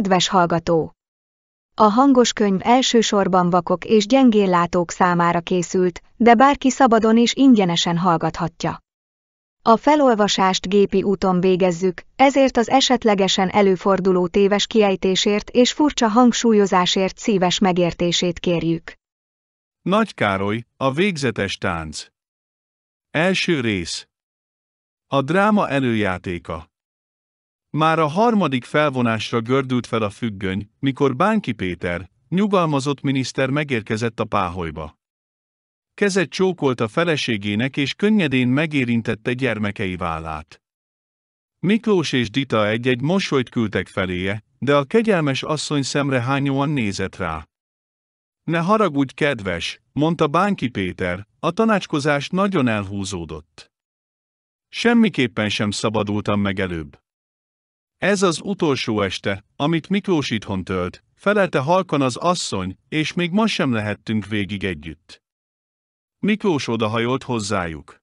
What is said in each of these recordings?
Kedves hallgató! A hangos könyv elsősorban vakok és gyengéllátók számára készült, de bárki szabadon és ingyenesen hallgathatja. A felolvasást gépi úton végezzük, ezért az esetlegesen előforduló téves kiejtésért és furcsa hangsúlyozásért szíves megértését kérjük. Nagy Károly, a végzetes tánc. Első rész. A dráma előjátéka. Már a harmadik felvonásra gördült fel a függöny, mikor Bánki Péter, nyugalmazott miniszter megérkezett a páholyba. Kezet csókolt a feleségének és könnyedén megérintette gyermekei vállát. Miklós és Dita egy-egy mosolyt küldtek feléje, de a kegyelmes asszony szemrehányóan nézett rá. Ne haragudj, kedves, mondta Bánki Péter, a tanácskozás nagyon elhúzódott. Semmiképpen sem szabadultam meg előbb. Ez az utolsó este, amit Miklós itthon tölt, felelte halkan az asszony, és még ma sem lehettünk végig együtt. Miklós odahajolt hozzájuk.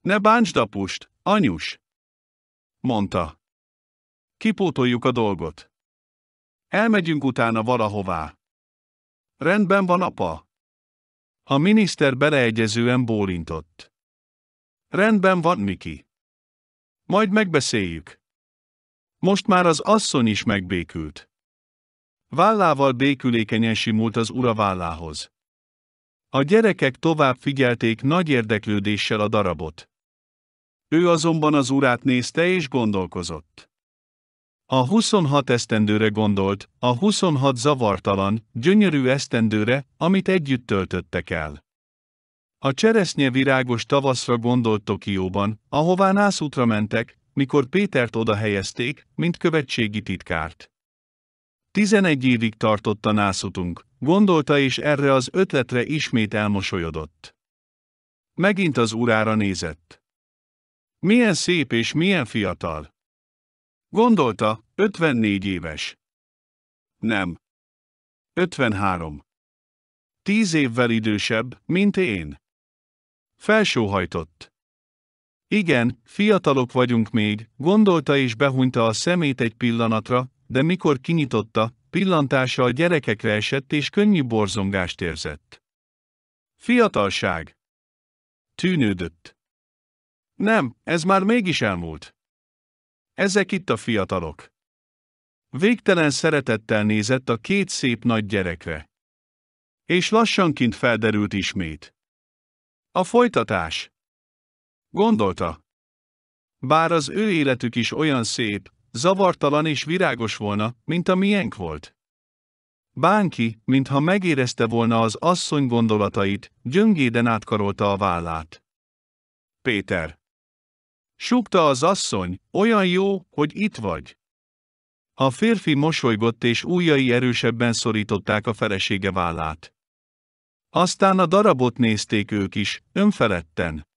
Ne bántsd apust, anyus! mondta. Kipótoljuk a dolgot. Elmegyünk utána valahová. Rendben van, apa. A miniszter beleegyezően bólintott. Rendben van, Miki. Majd megbeszéljük. Most már az asszony is megbékült. Vállával békülékenyen simult az ura vállához. A gyerekek tovább figyelték nagy érdeklődéssel a darabot. Ő azonban az urát nézte és gondolkozott. A 26 esztendőre gondolt, a 26 zavartalan, gyönyörű esztendőre, amit együtt töltöttek el. A cseresznye virágos tavaszra gondolt Tokióban, ahová nászútra mentek, mikor Pétert oda helyezték, mint követségi titkárt. Tizenegy évig tartott a nászutunk, gondolta és erre az ötletre ismét elmosolyodott. Megint az urára nézett. Milyen szép és milyen fiatal. Gondolta, 54 éves. Nem. 53. Tíz évvel idősebb, mint én. Felsóhajtott. Igen, fiatalok vagyunk még, gondolta és behunyta a szemét egy pillanatra, de mikor kinyitotta, pillantása a gyerekekre esett és könnyű borzongást érzett. Fiatalság! Tűnődött. Nem, ez már mégis elmúlt. Ezek itt a fiatalok. Végtelen szeretettel nézett a két szép nagy gyerekre. És lassanként felderült ismét. A folytatás. Gondolta. Bár az ő életük is olyan szép, zavartalan és virágos volna, mint a miénk volt. Bánki, mintha megérezte volna az asszony gondolatait, gyöngéden átkarolta a vállát. Péter. Súgta az asszony, olyan jó, hogy itt vagy. A férfi mosolygott és újai erősebben szorították a felesége vállát. Aztán a darabot nézték ők is, önfeledten.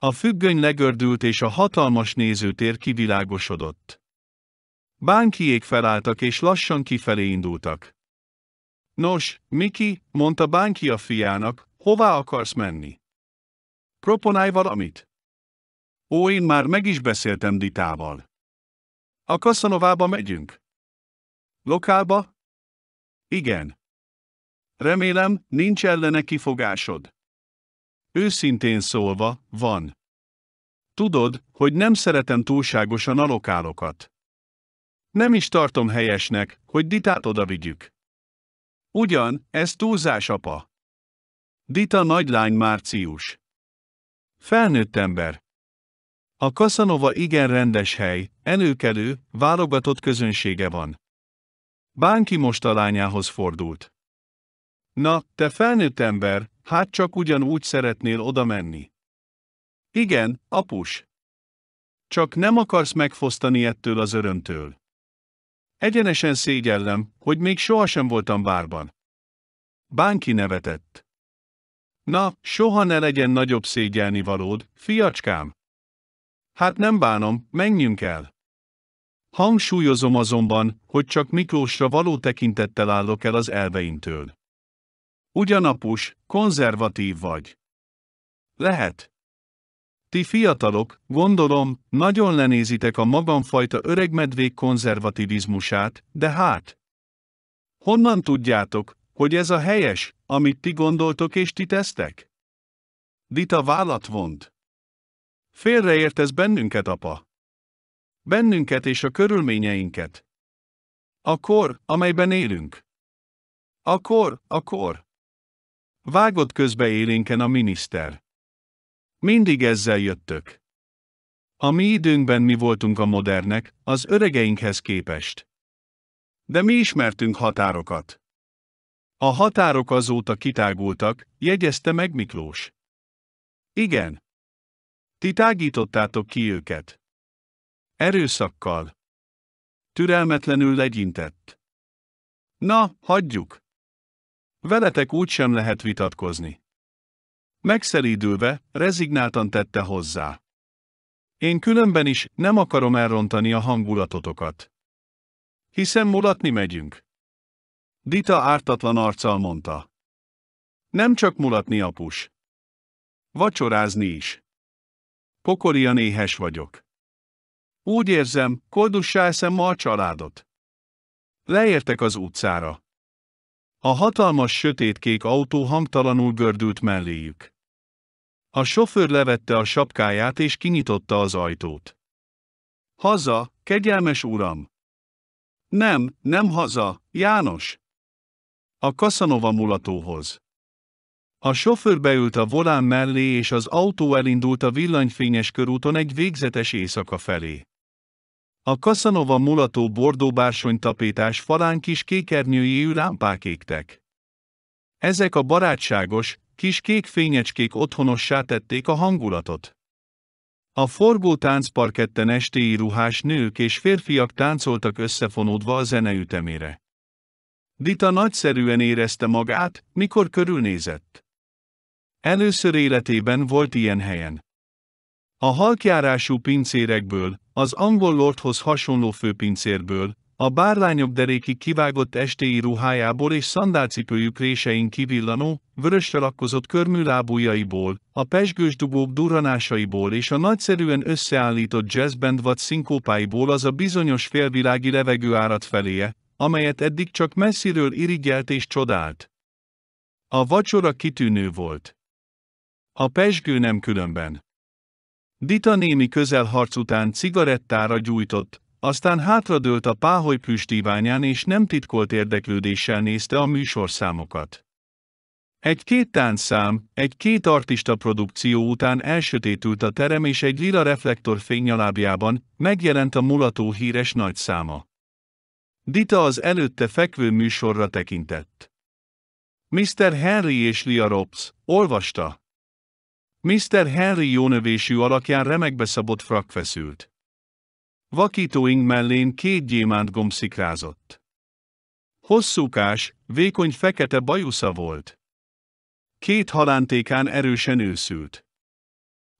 A függöny legördült és a hatalmas nézőtér kivilágosodott. Bánkiék felálltak és lassan kifelé indultak. Nos, Miki, mondta Bánki a fiának, hová akarsz menni? Proponálj valamit? Ó, én már meg is beszéltem Ditával. A Kaszanovába megyünk. Lokálba? Igen. Remélem, nincs ellene kifogásod. Őszintén szólva, van. Tudod, hogy nem szeretem túlságosan a lokálokat. Nem is tartom helyesnek, hogy Ditát odavigyük. Ugyan, ez túlzás apa. Dita nagylány Március. Felnőtt ember. A Kaszanova igen rendes hely, előkelő, válogatott közönsége van. Bánki most a lányához fordult. Na, te felnőtt ember, Hát csak ugyanúgy szeretnél oda menni. Igen, apus. Csak nem akarsz megfosztani ettől az örömtől. Egyenesen szégyellem, hogy még sohasem voltam bárban. Bánki nevetett. Na, soha ne legyen nagyobb szégyelni valód, fiacskám. Hát nem bánom, menjünk el. Hangsúlyozom azonban, hogy csak Miklósra való tekintettel állok el az elveimtől. Ugyanapus, konzervatív vagy. Lehet. Ti fiatalok, gondolom, nagyon lenézitek a magamfajta öregmedvék konzervativizmusát, de hát. Honnan tudjátok, hogy ez a helyes, amit ti gondoltok és ti tesztek? Dita vállat vont. Félreért ez bennünket, apa. Bennünket és a körülményeinket. A kor, amelyben élünk. A kor, a kor. Vágott közbe élénken a miniszter. Mindig ezzel jöttök. A mi időnkben mi voltunk a modernek, az öregeinkhez képest. De mi ismertünk határokat. A határok azóta kitágultak, jegyezte meg Miklós. Igen. Ti tágítottátok ki őket. Erőszakkal. Türelmetlenül legyintett. Na, hagyjuk. Veletek úgy sem lehet vitatkozni. Megszerídülve, rezignáltan tette hozzá. Én különben is nem akarom elrontani a hangulatotokat. Hiszen mulatni megyünk. Dita ártatlan arccal mondta. Nem csak mulatni, apus. Vacsorázni is. Pokolian éhes vagyok. Úgy érzem, koldussá eszem ma a családot. Leértek az utcára. A hatalmas sötétkék autó hangtalanul gördült melléjük. A sofőr levette a sapkáját és kinyitotta az ajtót. Haza, kegyelmes uram! Nem, nem haza, János! A Kaszanova mulatóhoz. A sofőr beült a volán mellé és az autó elindult a villanyfényes körúton egy végzetes éjszaka felé. A kasanova mulató tapétás falán kis kékernyőjéű lámpák égtek. Ezek a barátságos, kis kék fényecskék otthonossá tették a hangulatot. A forgó táncparketten estéi ruhás nők és férfiak táncoltak összefonódva a zene ütemére. Dita nagyszerűen érezte magát, mikor körülnézett. Először életében volt ilyen helyen. A halkjárású pincérekből, az angol lordhoz hasonló főpincérből, a bárlányok derékig kivágott estéi ruhájából és szandálcipőjük résein kivillanó, vörösre lakkozott körműlábújaiból, a pesgős dugók durranásaiból és a nagyszerűen összeállított jazzband vagy szinkópáiból az a bizonyos félvilági levegő árat feléje, amelyet eddig csak messziről irigyelt és csodált. A vacsora kitűnő volt. A pesgő nem különben. Dita némi közelharc után cigarettára gyújtott, aztán hátradőlt a páholy püstíványán és nem titkolt érdeklődéssel nézte a műsorszámokat. Egy-két táncszám, egy-két artista produkció után elsötétült a terem és egy lila reflektor fényalábjában megjelent a mulató híres nagyszáma. Dita az előtte fekvő műsorra tekintett. Mr. Henry és Lia Robs, olvasta. Mr. Henry növésű alakján remekbe szabott frak feszült. Vakítóink mellén két gyémánt gomb szikrázott. Hosszúkás, vékony fekete bajusza volt. Két halántékán erősen őszült.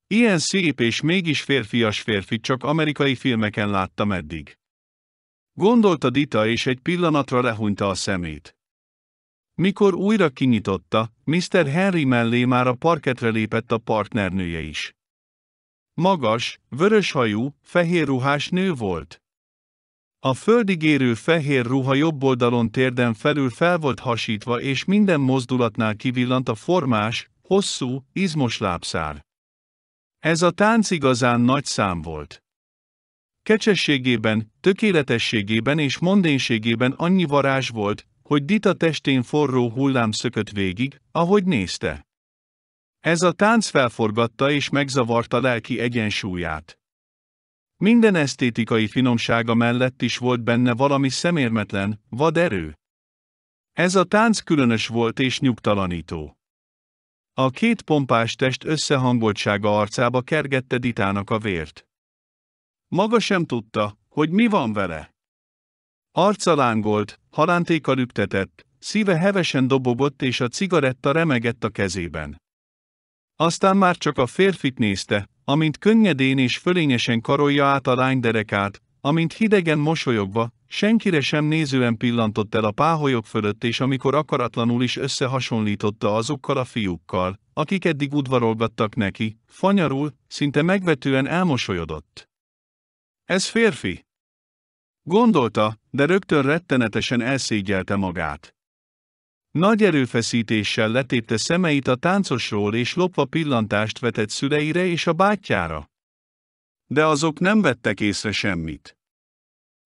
Ilyen szép és mégis férfias férfi csak amerikai filmeken láttam eddig. Gondolta Dita és egy pillanatra lehunyta a szemét. Mikor újra kinyitotta, Mr. Henry mellé már a parketre lépett a partnernője is. Magas, vöröshajú, fehér ruhás nő volt. A földigérő fehér ruha jobb oldalon térden felül fel volt hasítva és minden mozdulatnál kivillant a formás, hosszú, izmos lábszár. Ez a tánc igazán nagy szám volt. Kecsességében, tökéletességében és mondénységében annyi varázs volt, hogy Dita testén forró hullám szökött végig, ahogy nézte. Ez a tánc felforgatta és megzavarta lelki egyensúlyát. Minden esztétikai finomsága mellett is volt benne valami szemérmetlen, vad erő. Ez a tánc különös volt és nyugtalanító. A két pompás test összehangoltsága arcába kergette Ditának a vért. Maga sem tudta, hogy mi van vele. Arca lángolt, halántéka lüktetett, szíve hevesen dobogott és a cigaretta remegett a kezében. Aztán már csak a férfit nézte, amint könnyedén és fölényesen karolja át a lány derekát, amint hidegen mosolyogva, senkire sem nézően pillantott el a páholyok fölött és amikor akaratlanul is összehasonlította azokkal a fiúkkal, akik eddig udvarolgattak neki, fanyarul, szinte megvetően elmosolyodott. Ez férfi, Gondolta, de rögtön rettenetesen elszégyelte magát. Nagy erőfeszítéssel letépte szemeit a táncosról és lopva pillantást vetett szüleire és a bátyjára. De azok nem vettek észre semmit.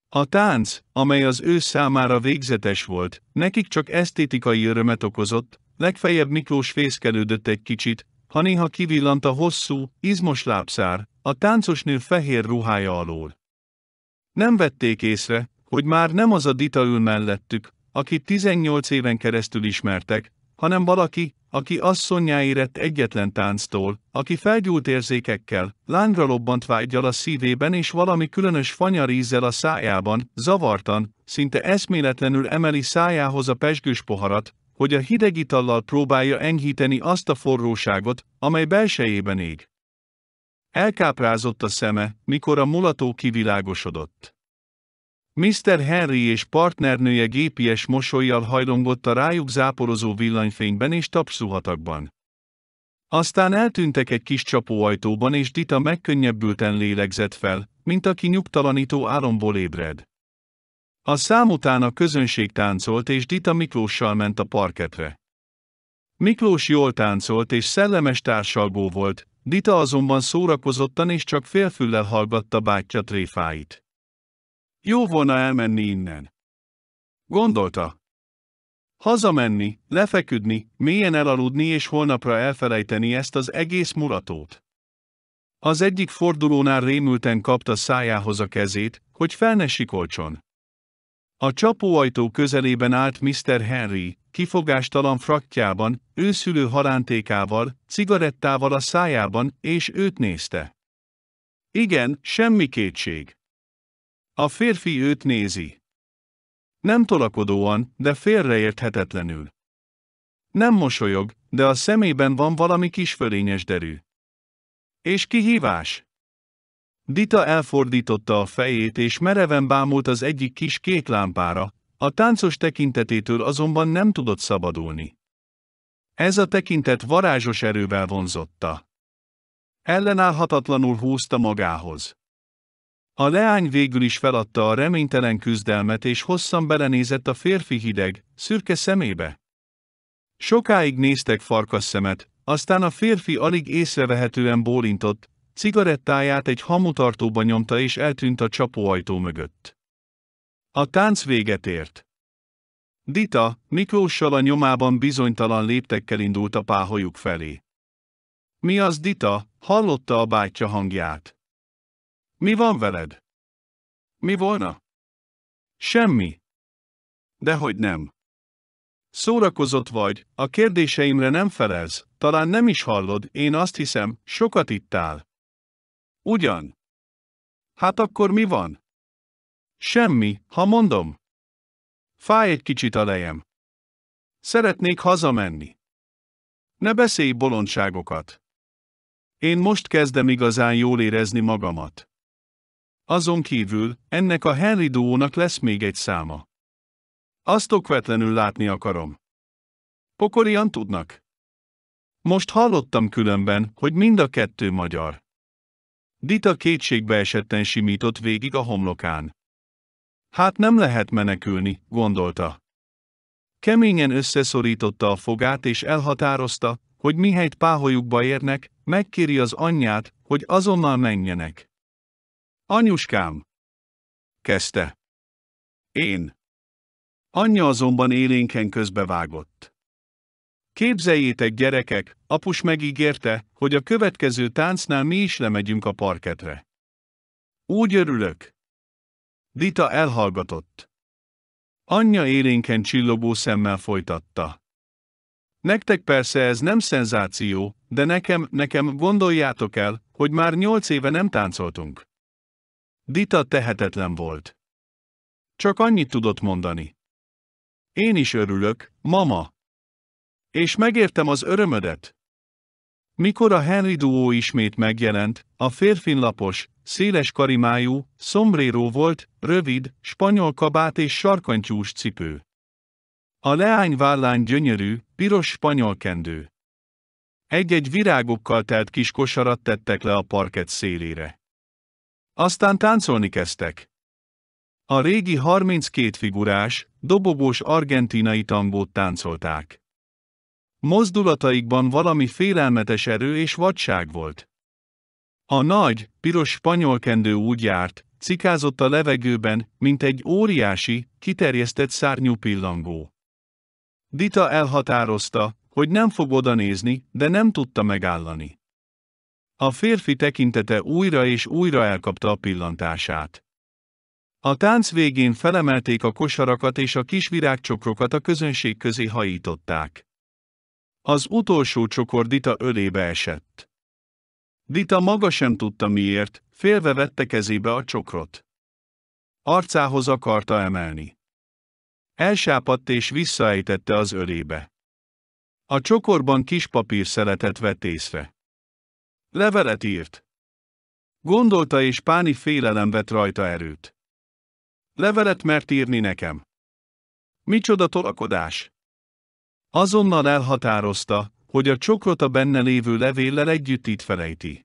A tánc, amely az ő számára végzetes volt, nekik csak esztétikai örömet okozott, legfeljebb Miklós fészkelődött egy kicsit, ha néha kivillant a hosszú, izmos lábszár, a táncosnő fehér ruhája alól. Nem vették észre, hogy már nem az a Dita ül mellettük, akit 18 éven keresztül ismertek, hanem valaki, aki asszonyá érett egyetlen tánctól, aki felgyúlt érzékekkel, lángra lobbant vágyal a szívében és valami különös fanyarízzel a szájában, zavartan, szinte eszméletlenül emeli szájához a pesgős poharat, hogy a hideg itallal próbálja enyhíteni azt a forróságot, amely belsejében ég. Elkáprázott a szeme, mikor a mulató kivilágosodott. Mr. Henry és partnernője gépies mosolyjal hajlongott a rájuk záporozó villanyfényben és tapszuhatakban. Aztán eltűntek egy kis csapóajtóban és Dita megkönnyebbülten lélegzett fel, mint aki nyugtalanító álomból ébred. A szám után a közönség táncolt és Dita Miklóssal ment a parketre. Miklós jól táncolt és szellemes társalgó volt, Dita azonban szórakozottan és csak félfüllel hallgatta bátyja tréfáit. Jó volna elmenni innen. Gondolta. Hazamenni, lefeküdni, mélyen elaludni és holnapra elfelejteni ezt az egész muratót. Az egyik fordulónál rémülten kapta szájához a kezét, hogy fel ne a csapóajtó közelében állt Mr. Henry, kifogástalan fraktjában, őszülő harántékával, cigarettával a szájában, és őt nézte. Igen, semmi kétség. A férfi őt nézi. Nem tolakodóan, de félreérthetetlenül. Nem mosolyog, de a szemében van valami kis fölényes derű. És kihívás? Dita elfordította a fejét és mereven bámult az egyik kis kék lámpára, a táncos tekintetétől azonban nem tudott szabadulni. Ez a tekintet varázsos erővel vonzotta. Ellenállhatatlanul húzta magához. A leány végül is feladta a reménytelen küzdelmet és hosszan belenézett a férfi hideg, szürke szemébe. Sokáig néztek farkas szemet, aztán a férfi alig észrevehetően bólintott, Cigarettáját egy hamutartóba nyomta és eltűnt a csapóajtó mögött. A tánc véget ért. Dita, Miklóssal a nyomában bizonytalan léptekkel indult a páholyuk felé. Mi az Dita, hallotta a bátyja hangját. Mi van veled? Mi volna? Semmi. Dehogy nem. Szórakozott vagy, a kérdéseimre nem felelsz, talán nem is hallod, én azt hiszem, sokat ittál. Ugyan. Hát akkor mi van? Semmi, ha mondom. Fáj egy kicsit a lejem. Szeretnék hazamenni. Ne beszélj bolondságokat. Én most kezdem igazán jól érezni magamat. Azon kívül, ennek a Henry duónak lesz még egy száma. Azt okvetlenül látni akarom. Pokorian tudnak. Most hallottam különben, hogy mind a kettő magyar. Dita kétségbe esetten simított végig a homlokán. Hát nem lehet menekülni, gondolta. Keményen összeszorította a fogát és elhatározta, hogy mihelyt páholyukba érnek, megkéri az anyját, hogy azonnal menjenek. Anyuskám! kezdte. Én. Anyja azonban élénken közbevágott. Képzeljétek gyerekek, apus megígérte, hogy a következő táncnál mi is lemegyünk a parketre. Úgy örülök. Dita elhallgatott. Anyja élénken csillogó szemmel folytatta. Nektek persze ez nem szenzáció, de nekem, nekem gondoljátok el, hogy már nyolc éve nem táncoltunk. Dita tehetetlen volt. Csak annyit tudott mondani. Én is örülök, mama. És megértem az örömödet. Mikor a Henry duó ismét megjelent, a férfin lapos, széles karimájú, szombréró volt, rövid, spanyol kabát és sarkantyús cipő. A leány vállán gyönyörű, piros spanyol kendő. Egy-egy virágokkal telt kis kosarat tettek le a parket szélére. Aztán táncolni kezdtek. A régi 32 figurás, dobogós argentinai tangót táncolták. Mozdulataikban valami félelmetes erő és vadság volt. A nagy, piros spanyolkendő úgy járt, cikázott a levegőben, mint egy óriási, kiterjesztett szárnyú pillangó. Dita elhatározta, hogy nem fog nézni, de nem tudta megállani. A férfi tekintete újra és újra elkapta a pillantását. A tánc végén felemelték a kosarakat és a kis virágcsokrokat a közönség közé hajították. Az utolsó csokor Dita ölébe esett. Dita maga sem tudta miért, félve vette kezébe a csokrot. Arcához akarta emelni. Elsápadt és visszaejtette az ölébe. A csokorban kis szeletet vett észre. Levelet írt. Gondolta és páni félelem vett rajta erőt. Levelet mert írni nekem. Micsoda tolakodás! Azonnal elhatározta, hogy a csokrot a benne lévő levéllel együtt itt felejti.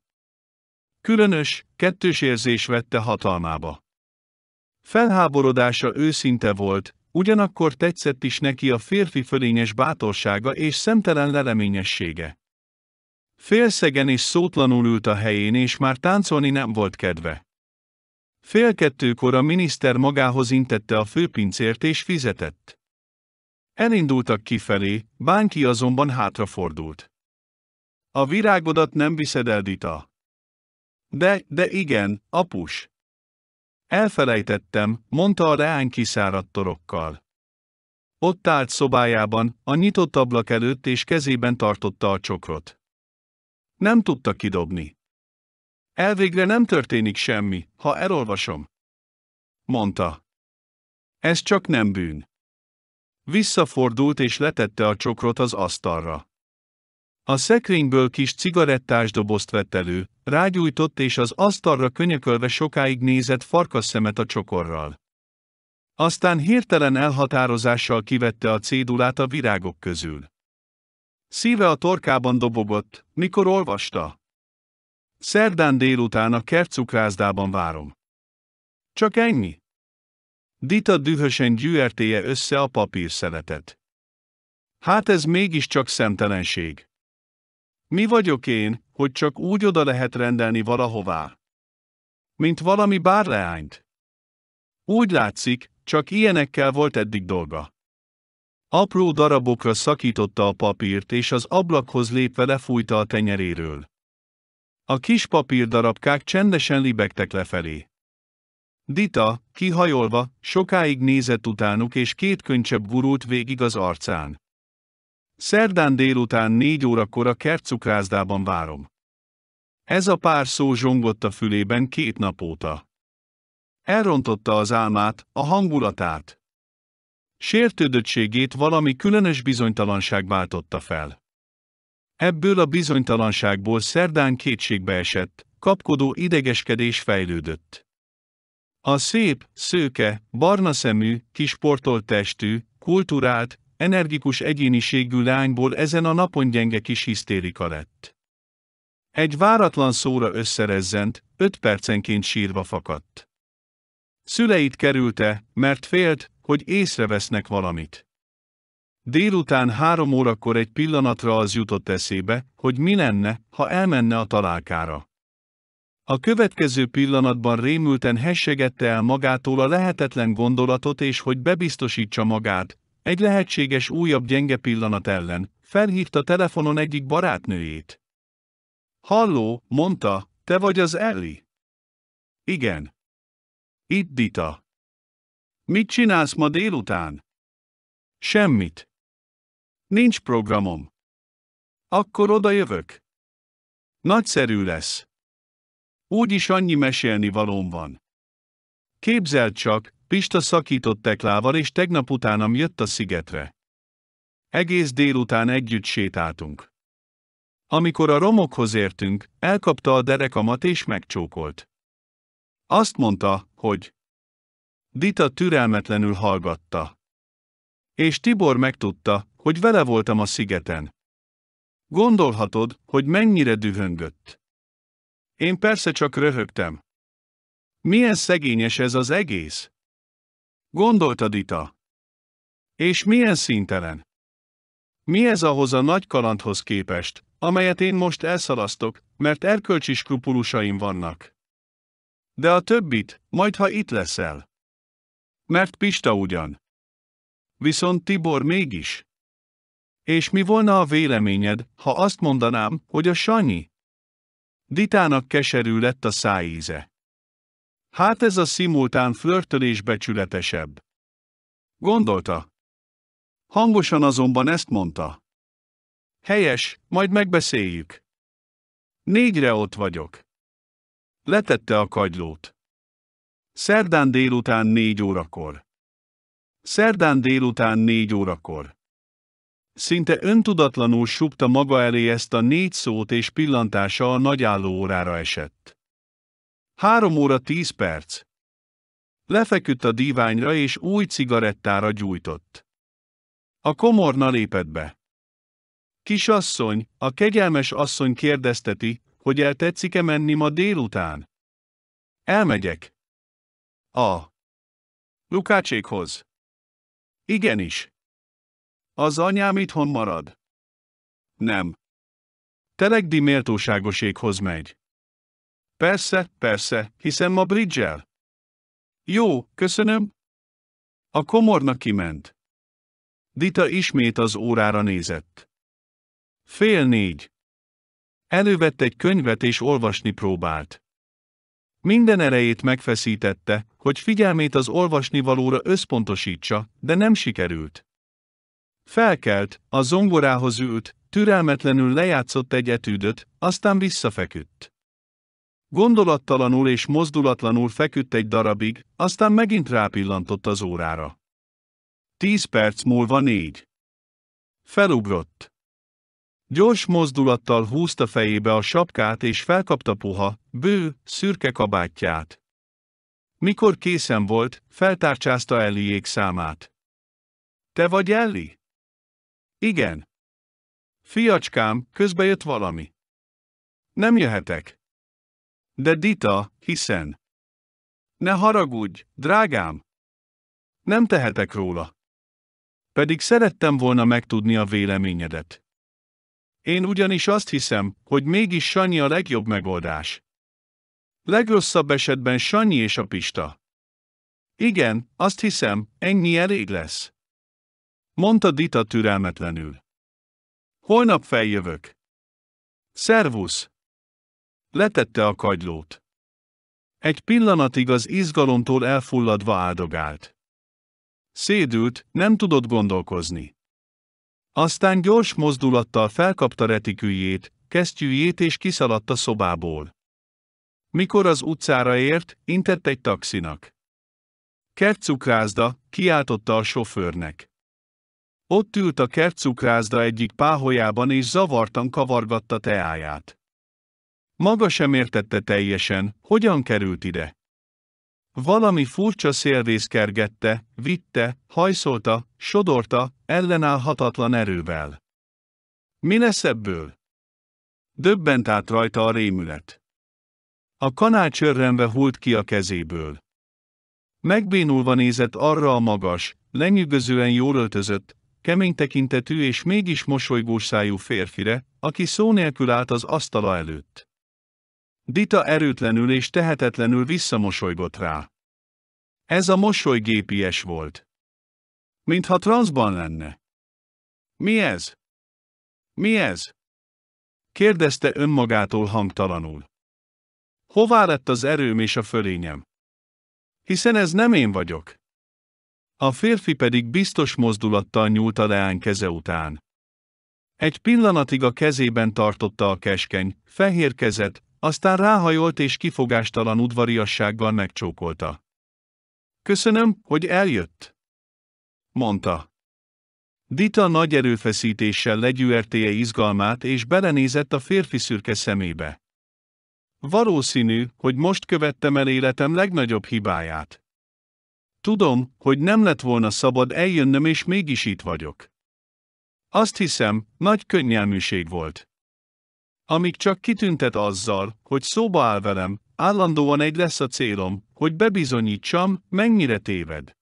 Különös, kettős érzés vette hatalmába. Felháborodása őszinte volt, ugyanakkor tetszett is neki a férfi fölényes bátorsága és szemtelen leleményessége. Félszegen és szótlanul ült a helyén és már táncolni nem volt kedve. Fél kettőkor a miniszter magához intette a főpincért és fizetett. Elindultak kifelé, Bánki azonban hátrafordult. A virágodat nem viszed el, Dita. De, de igen, apus. Elfelejtettem, mondta a reány kiszáradt torokkal. Ott állt szobájában, a nyitott ablak előtt és kezében tartotta a csokrot. Nem tudta kidobni. Elvégre nem történik semmi, ha elolvasom. Mondta. Ez csak nem bűn. Visszafordult és letette a csokrot az asztalra. A szekrényből kis cigarettás dobozt vett elő, rágyújtott és az asztalra könyökölve sokáig nézett farkasszemet a csokorral. Aztán hirtelen elhatározással kivette a cédulát a virágok közül. Szíve a torkában dobogott, mikor olvasta. Szerdán délután a kertcukrázdában várom. Csak ennyi? Dita dühösen gyűrtéje össze a papírszeletet. Hát ez mégiscsak szemtelenség. Mi vagyok én, hogy csak úgy oda lehet rendelni valahová? Mint valami bárleányt. Úgy látszik, csak ilyenekkel volt eddig dolga. Apró darabokra szakította a papírt, és az ablakhoz lépve lefújta a tenyeréről. A kis papírdarabkák csendesen libegtek lefelé. Dita, kihajolva, sokáig nézett utánuk és két könycsebb gurult végig az arcán. Szerdán délután négy órakor a kertcukrázdában várom. Ez a pár szó zsongott a fülében két nap óta. Elrontotta az álmát, a hangulatát. Sértődöttségét valami különös bizonytalanság váltotta fel. Ebből a bizonytalanságból szerdán kétségbe esett, kapkodó idegeskedés fejlődött. A szép, szőke, barna szemű, kisportolt testű, kulturált, energikus egyéniségű lányból ezen a napon gyenge kis hisztérika lett. Egy váratlan szóra összerezzent, öt percenként sírva fakadt. Szüleit kerülte, mert félt, hogy észrevesznek valamit. Délután három órakor egy pillanatra az jutott eszébe, hogy mi lenne, ha elmenne a találkára. A következő pillanatban rémülten hessegette el magától a lehetetlen gondolatot és hogy bebiztosítsa magát, egy lehetséges újabb gyenge pillanat ellen, felhívta telefonon egyik barátnőjét. Halló, mondta, te vagy az Elli? Igen. Itt Dita. Mit csinálsz ma délután? Semmit. Nincs programom. Akkor oda jövök. Nagyszerű lesz. Úgyis annyi mesélni valóm van. Képzeld csak, Pista szakított teklával és tegnap utánam jött a szigetre. Egész délután együtt sétáltunk. Amikor a romokhoz értünk, elkapta a derekamat és megcsókolt. Azt mondta, hogy Dita türelmetlenül hallgatta. És Tibor megtudta, hogy vele voltam a szigeten. Gondolhatod, hogy mennyire dühöngött. Én persze csak röhögtem. Milyen szegényes ez az egész? Gondolta Dita. És milyen szintelen? Mi ez ahhoz a nagy kalandhoz képest, amelyet én most elszalasztok, mert erkölcsi skrupulusaim vannak? De a többit, majd ha itt leszel. Mert Pista ugyan. Viszont Tibor mégis. És mi volna a véleményed, ha azt mondanám, hogy a Sanyi, Ditának keserű lett a szájíze. Hát ez a szimultán flörtölés becsületesebb. Gondolta. Hangosan azonban ezt mondta. Helyes, majd megbeszéljük. Négyre ott vagyok. Letette a kagylót. Szerdán délután négy órakor. Szerdán délután négy órakor. Szinte öntudatlanul súgta maga elé ezt a négy szót és pillantása a nagyálló órára esett. Három óra tíz perc. Lefeküdt a díványra és új cigarettára gyújtott. A komorna lépett be. Kisasszony, a kegyelmes asszony kérdezteti, hogy el tetszik-e menni ma délután? Elmegyek. A. Lukácsékhoz. Igenis. Az anyám itthon marad. Nem. Telegdi méltóságoséghoz megy. Persze, persze, hiszen ma bridgel. Jó, köszönöm. A komorna kiment. Dita ismét az órára nézett. Fél négy. Elővett egy könyvet és olvasni próbált. Minden erejét megfeszítette, hogy figyelmét az olvasnivalóra összpontosítsa, de nem sikerült. Felkelt, a zongorához ült, türelmetlenül lejátszott egy etűdöt, aztán visszafeküdt. Gondolattalanul és mozdulatlanul feküdt egy darabig, aztán megint rápillantott az órára. Tíz perc múlva négy. Felugrott. Gyors mozdulattal húzta fejébe a sapkát és felkapta puha, bő, szürke kabátját. Mikor készen volt, feltárcsázta Elliék számát. Te vagy Ellie? Igen. Fiacskám, közbejött valami. Nem jöhetek. De Dita, hiszen. Ne haragudj, drágám. Nem tehetek róla. Pedig szerettem volna megtudni a véleményedet. Én ugyanis azt hiszem, hogy mégis Sanyi a legjobb megoldás. Legrosszabb esetben Sanyi és a Pista. Igen, azt hiszem, ennyi elég lesz mondta Dita türelmetlenül. Holnap feljövök. Szervusz! Letette a kagylót. Egy pillanatig az izgalomtól elfulladva áldogált. Szédült, nem tudott gondolkozni. Aztán gyors mozdulattal felkapta retikűjét, kesztyűjét és kiszaladt a szobából. Mikor az utcára ért, intett egy taxinak. cukrázda, kiáltotta a sofőrnek. Ott ült a kertcukrázda egyik páholyában és zavartan kavargatta teáját. Maga sem értette teljesen, hogyan került ide. Valami furcsa szélvész kergette, vitte, hajszolta, sodorta, ellenállhatatlan erővel. Mi lesz ebből? Döbbent át rajta a rémület. A kanál csörrenve hult ki a kezéből. Megbénulva nézett arra a magas, lenyűgözően jól öltözött, kemény tekintetű és mégis mosolygós szájú férfire, aki szó nélkül állt az asztala előtt. Dita erőtlenül és tehetetlenül visszamosolygott rá. Ez a mosoly gépies volt. Mintha transzban lenne. Mi ez? Mi ez? kérdezte önmagától hangtalanul. Hová lett az erőm és a fölényem? Hiszen ez nem én vagyok. A férfi pedig biztos mozdulattal nyúlt a leány keze után. Egy pillanatig a kezében tartotta a keskeny, fehér kezet, aztán ráhajolt és kifogástalan udvariassággal megcsókolta. Köszönöm, hogy eljött. Mondta. Dita nagy erőfeszítéssel legyűrtéje izgalmát és belenézett a férfi szürke szemébe. Valószínű, hogy most követtem el életem legnagyobb hibáját. Tudom, hogy nem lett volna szabad eljönnöm, és mégis itt vagyok. Azt hiszem, nagy könnyelműség volt. Amíg csak kitüntet azzal, hogy szóba áll velem, állandóan egy lesz a célom, hogy bebizonyítsam, mennyire téved.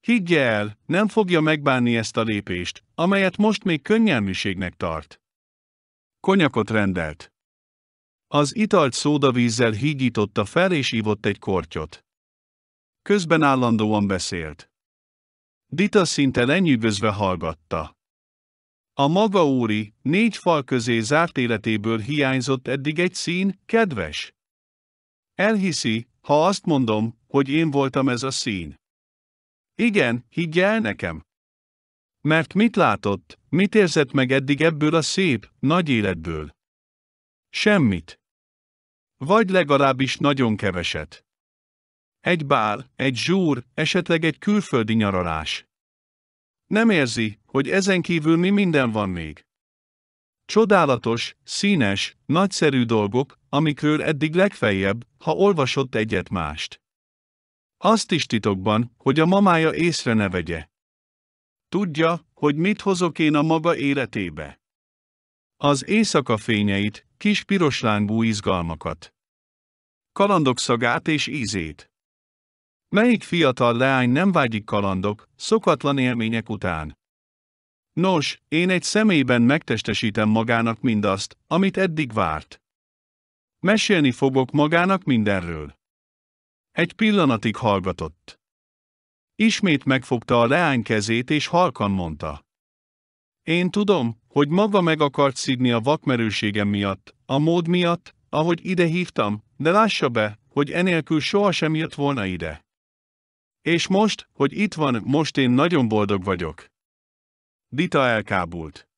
Higgye el, nem fogja megbánni ezt a lépést, amelyet most még könnyelműségnek tart. Konyakot rendelt. Az italt szódavízzel hígította fel és ivott egy kortyot. Közben állandóan beszélt. Dita szinte lenyűgözve hallgatta. A maga úri, négy fal közé zárt életéből hiányzott eddig egy szín, kedves. Elhiszi, ha azt mondom, hogy én voltam ez a szín. Igen, higgy el nekem. Mert mit látott, mit érzett meg eddig ebből a szép, nagy életből? Semmit. Vagy legalábbis nagyon keveset egy bál, egy zsúr, esetleg egy külföldi nyaralás. Nem érzi, hogy ezen kívül mi minden van még. Csodálatos, színes, nagyszerű dolgok, amikről eddig legfeljebb, ha olvasott egyet mást. Azt is titokban, hogy a mamája észre ne vegye. Tudja, hogy mit hozok én a maga életébe. Az éjszaka fényeit, kis lángú izgalmakat. Kalandok szagát és ízét. Melyik fiatal leány nem vágyik kalandok, szokatlan élmények után? Nos, én egy személyben megtestesítem magának mindazt, amit eddig várt. Mesélni fogok magának mindenről. Egy pillanatig hallgatott. Ismét megfogta a leány kezét és halkan mondta. Én tudom, hogy maga meg akart szidni a vakmerőségem miatt, a mód miatt, ahogy ide hívtam, de lássa be, hogy enélkül sohasem jött volna ide. És most, hogy itt van, most én nagyon boldog vagyok. Dita elkábult.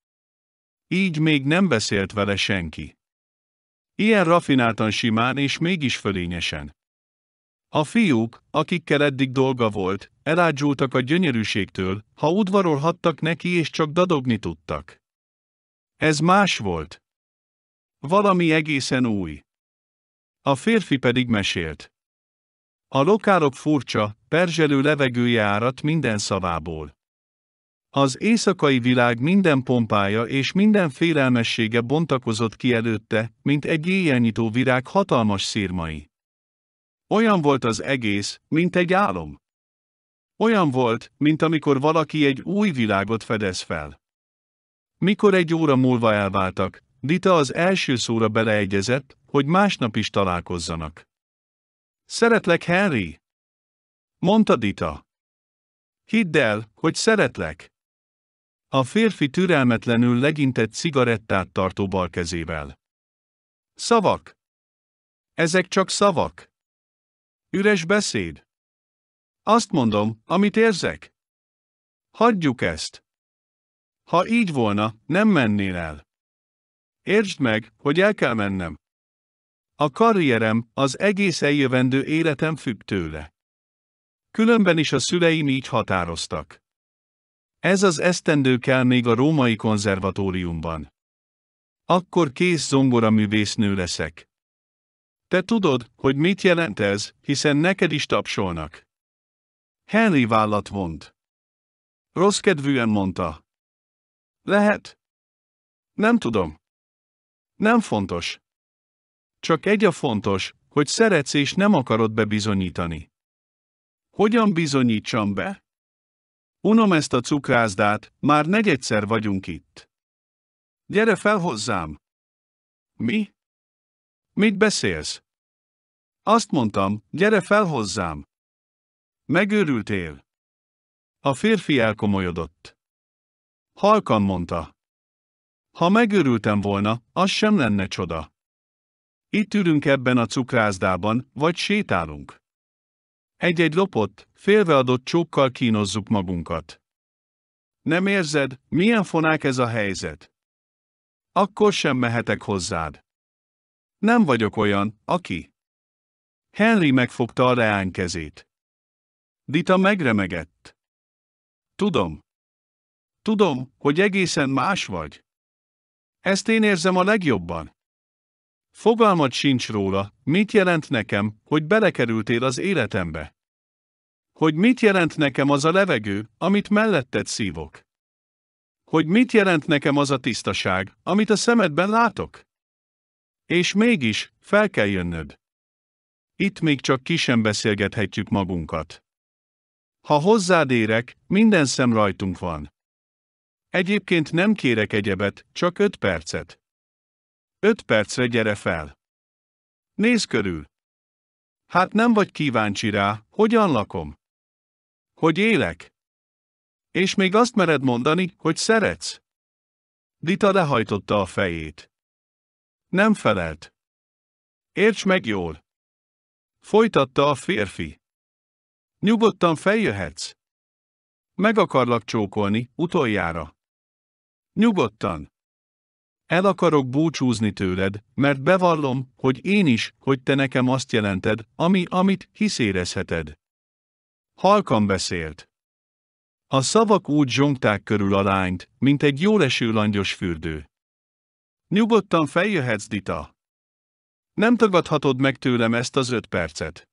Így még nem beszélt vele senki. Ilyen rafináltan simán és mégis fölényesen. A fiúk, akikkel eddig dolga volt, elágyultak a gyönyörűségtől, ha udvarolhattak neki és csak dadogni tudtak. Ez más volt. Valami egészen új. A férfi pedig mesélt. A lokárok furcsa, perzselő levegője árat minden szavából. Az éjszakai világ minden pompája és minden félelmessége bontakozott ki előtte, mint egy éjjelnyitó virág hatalmas szírmai. Olyan volt az egész, mint egy álom. Olyan volt, mint amikor valaki egy új világot fedez fel. Mikor egy óra múlva elváltak, Dita az első szóra beleegyezett, hogy másnap is találkozzanak. Szeretlek, Henry! Mondta Dita. Hidd el, hogy szeretlek! A férfi türelmetlenül legintett cigarettát tartó bal kezével. Szavak! Ezek csak szavak. Üres beszéd. Azt mondom, amit érzek. Hagyjuk ezt. Ha így volna, nem mennél el. Értsd meg, hogy el kell mennem. A karrierem, az egész eljövendő életem függ tőle. Különben is a szüleim így határoztak. Ez az esztendő kell még a római konzervatóriumban. Akkor kész zongora művésznő leszek. Te tudod, hogy mit jelent ez, hiszen neked is tapsolnak. Henry vállat vont. Rossz kedvűen mondta. Lehet. Nem tudom. Nem fontos. Csak egy a fontos, hogy szeretsz és nem akarod bebizonyítani. Hogyan bizonyítsam be? Unom ezt a cukrázdát, már negyedszer vagyunk itt. Gyere fel hozzám! Mi? Mit beszélsz? Azt mondtam, gyere fel hozzám! Megőrültél? A férfi elkomolyodott. Halkan mondta. Ha megőrültem volna, az sem lenne csoda. Itt ülünk ebben a cukrászdában, vagy sétálunk. Egy-egy lopott, félveadott csókkal kínozzuk magunkat. Nem érzed, milyen fonák ez a helyzet? Akkor sem mehetek hozzád. Nem vagyok olyan, aki. Henry megfogta a leány kezét. Dita megremegett. Tudom. Tudom, hogy egészen más vagy. Ezt én érzem a legjobban. Fogalmad sincs róla, mit jelent nekem, hogy belekerültél az életembe. Hogy mit jelent nekem az a levegő, amit melletted szívok. Hogy mit jelent nekem az a tisztaság, amit a szemedben látok. És mégis, fel kell jönnöd. Itt még csak ki sem beszélgethetjük magunkat. Ha hozzád érek, minden szem rajtunk van. Egyébként nem kérek egyebet, csak öt percet. Öt percre gyere fel. Nézz körül. Hát nem vagy kíváncsi rá, hogyan lakom. Hogy élek. És még azt mered mondani, hogy szeretsz. Dita lehajtotta a fejét. Nem felelt. Érts meg jól. Folytatta a férfi. Nyugodtan feljöhetsz. Meg akarlak csókolni, utoljára. Nyugodtan. El akarok búcsúzni tőled, mert bevallom, hogy én is, hogy te nekem azt jelented, ami, amit hiszérezheted. Halkan beszélt. A szavak úgy zsongták körül a lányt, mint egy jóleső langyos fürdő. Nyugodtan feljöhetsz, Dita. Nem tagadhatod meg tőlem ezt az öt percet.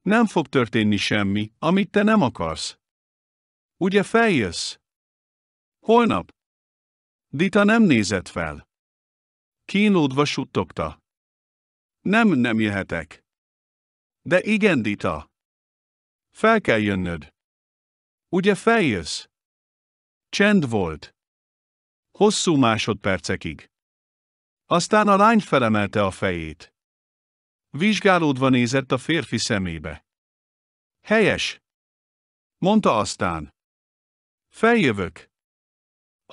Nem fog történni semmi, amit te nem akarsz. Ugye feljössz? Holnap? Dita nem nézett fel. Kínódva suttogta. Nem, nem jöhetek. De igen, Dita. Fel kell jönnöd. Ugye feljössz? Csend volt. Hosszú másodpercekig. Aztán a lány felemelte a fejét. Vizsgálódva nézett a férfi szemébe. Helyes! Mondta aztán. Feljövök.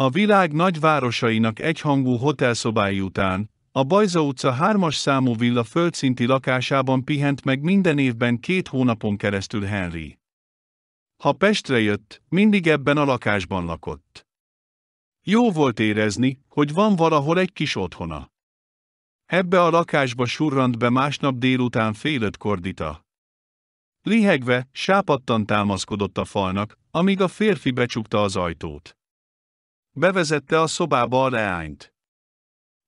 A világ nagyvárosainak egyhangú hotelszobái után, a Bajza utca 3-as számú villa földszinti lakásában pihent meg minden évben két hónapon keresztül Henry. Ha Pestre jött, mindig ebben a lakásban lakott. Jó volt érezni, hogy van valahol egy kis otthona. Ebbe a lakásba surrant be másnap délután fél öt kordita. Lihegve, sápattan támaszkodott a falnak, amíg a férfi becsukta az ajtót. Bevezette a szobába a leányt.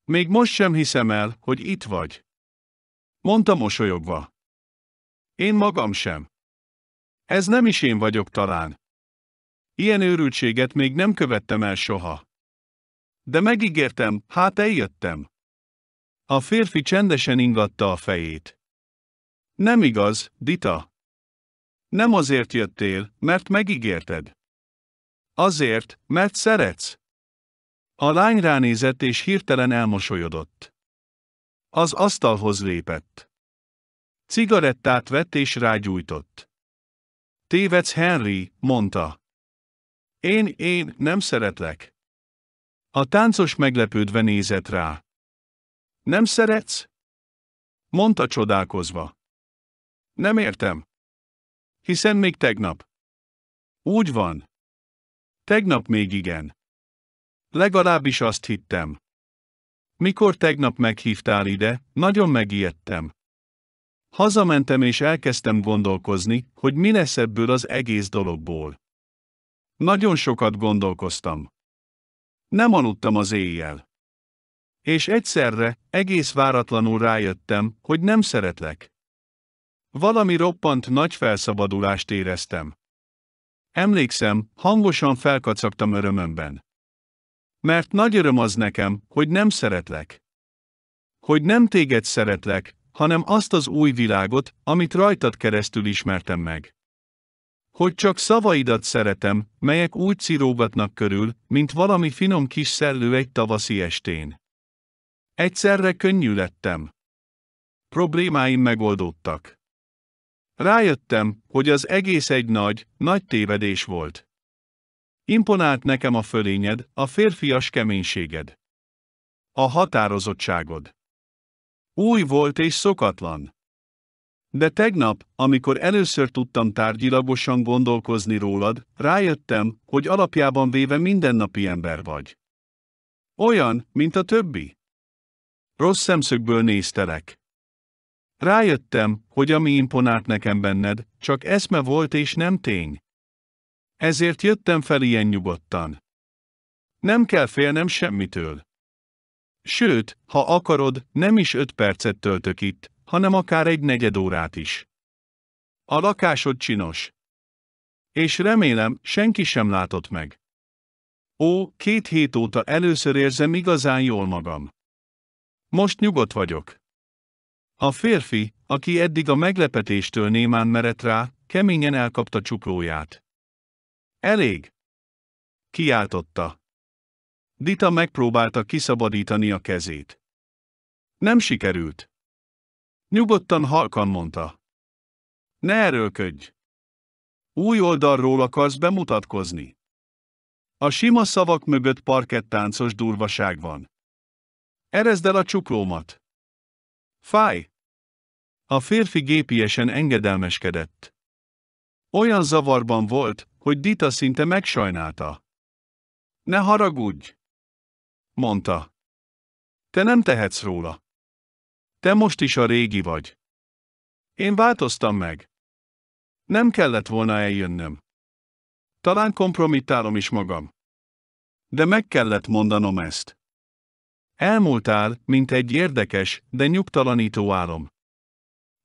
Még most sem hiszem el, hogy itt vagy. Mondta mosolyogva. Én magam sem. Ez nem is én vagyok talán. Ilyen őrültséget még nem követtem el soha. De megígértem, hát eljöttem. A férfi csendesen ingatta a fejét. Nem igaz, Dita. Nem azért jöttél, mert megígérted. Azért, mert szeretsz. A lány ránézett és hirtelen elmosolyodott. Az asztalhoz lépett. Cigarettát vett és rágyújtott. Tévedsz Henry, mondta. Én, én, nem szeretlek. A táncos meglepődve nézett rá. Nem szeretsz? Mondta csodálkozva. Nem értem. Hiszen még tegnap. Úgy van. Tegnap még igen. Legalábbis azt hittem. Mikor tegnap meghívtál ide, nagyon megijedtem. Hazamentem és elkezdtem gondolkozni, hogy mi lesz ebből az egész dologból. Nagyon sokat gondolkoztam. Nem aludtam az éjjel. És egyszerre, egész váratlanul rájöttem, hogy nem szeretlek. Valami roppant nagy felszabadulást éreztem. Emlékszem, hangosan felkacagtam örömömben. Mert nagy öröm az nekem, hogy nem szeretlek. Hogy nem téged szeretlek, hanem azt az új világot, amit rajtad keresztül ismertem meg. Hogy csak szavaidat szeretem, melyek úgy cirógatnak körül, mint valami finom kis szellő egy tavaszi estén. Egyszerre könnyű lettem. Problémáim megoldódtak. Rájöttem, hogy az egész egy nagy, nagy tévedés volt. Imponált nekem a fölényed, a férfias keménységed. A határozottságod. Új volt és szokatlan. De tegnap, amikor először tudtam tárgyilagosan gondolkozni rólad, rájöttem, hogy alapjában véve mindennapi ember vagy. Olyan, mint a többi. Rossz szemszögből néztelek. Rájöttem, hogy ami imponált nekem benned, csak eszme volt és nem tény. Ezért jöttem fel ilyen nyugodtan. Nem kell félnem semmitől. Sőt, ha akarod, nem is öt percet töltök itt, hanem akár egy negyed órát is. A lakásod csinos. És remélem, senki sem látott meg. Ó, két hét óta először érzem igazán jól magam. Most nyugodt vagyok. A férfi, aki eddig a meglepetéstől némán merett rá, keményen elkapta csuklóját. Elég! Kiáltotta. Dita megpróbálta kiszabadítani a kezét. Nem sikerült. Nyugodtan halkan mondta. Ne erőlködj! Új oldalról akarsz bemutatkozni. A sima szavak mögött parkettáncos durvaság van. Erezd el a csuklómat. Fáj! A férfi gépiesen engedelmeskedett. Olyan zavarban volt, hogy Dita szinte megsajnálta. Ne haragudj! mondta. Te nem tehetsz róla. Te most is a régi vagy. Én változtam meg. Nem kellett volna eljönnöm. Talán kompromittálom is magam. De meg kellett mondanom ezt. Elmúltál, mint egy érdekes, de nyugtalanító álom.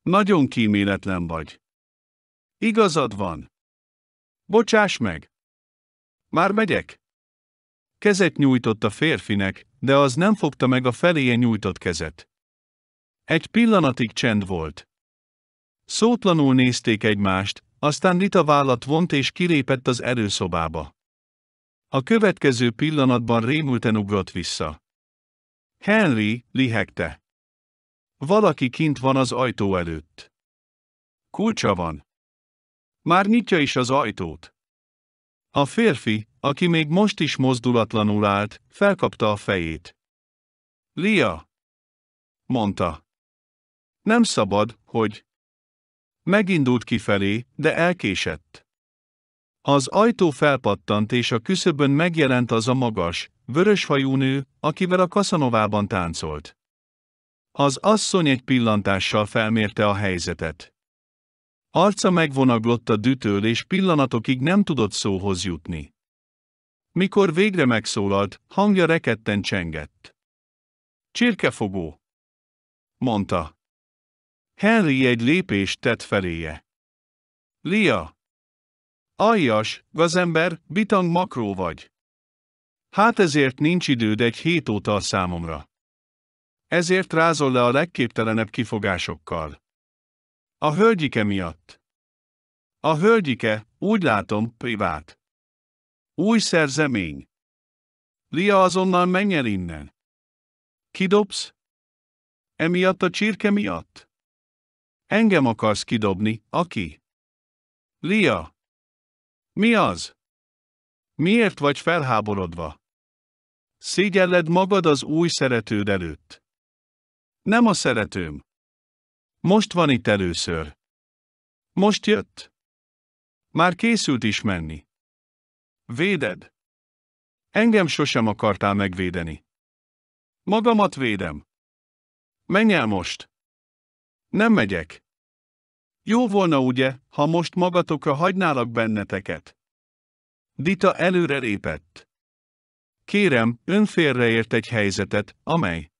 Nagyon kíméletlen vagy. Igazad van. Bocsáss meg! Már megyek! Kezet nyújtott a férfinek, de az nem fogta meg a feléje nyújtott kezet. Egy pillanatig csend volt. Szótlanul nézték egymást, aztán Rita vállat vont és kilépett az erőszobába. A következő pillanatban rémülten ugrott vissza. Henry lihegte. Valaki kint van az ajtó előtt. Kulcsa van. Már nyitja is az ajtót. A férfi, aki még most is mozdulatlanul állt, felkapta a fejét. Lia! mondta. Nem szabad, hogy... Megindult kifelé, de elkésett. Az ajtó felpattant és a küszöbön megjelent az a magas, vöröshajú nő, akivel a kaszanovában táncolt. Az asszony egy pillantással felmérte a helyzetet. Arca megvonaglott a dütől és pillanatokig nem tudott szóhoz jutni. Mikor végre megszólalt, hangja reketten csengett. Csirkefogó! mondta. Henry egy lépést tett feléje. Lia! Aljas, gazember, bitang makró vagy. Hát ezért nincs időd egy hét óta a számomra. Ezért rázol le a legképtelenebb kifogásokkal. A hölgyike miatt. A hölgyike, úgy látom, privát. Új szerzemény. Lia azonnal menj el innen. Kidobsz? Emiatt a csirke miatt? Engem akarsz kidobni, aki? Lia! Mi az? Miért vagy felháborodva? Szégyelled magad az új szeretőd előtt. Nem a szeretőm. Most van itt először. Most jött. Már készült is menni. Véded. Engem sosem akartál megvédeni. Magamat védem. Menj el most. Nem megyek. Jó volna ugye, ha most magatokra hagynálak benneteket. Dita előre lépett. Kérem, ön félreért egy helyzetet, amely...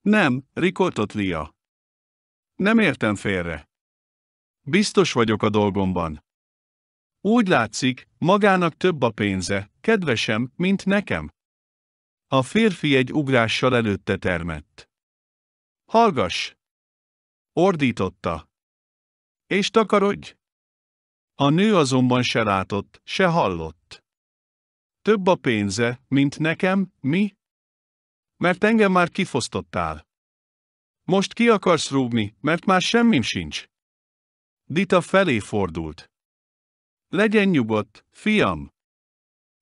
Nem, rikoltott Lia. Nem értem félre. Biztos vagyok a dolgomban. Úgy látszik, magának több a pénze, kedvesem, mint nekem. A férfi egy ugrással előtte termett. Hallgass! Ordította. És takarodj! A nő azonban se látott, se hallott. Több a pénze, mint nekem, mi? Mert engem már kifosztottál. Most ki akarsz rúgni, mert már semmim sincs. Dita felé fordult. Legyen nyugodt, fiam!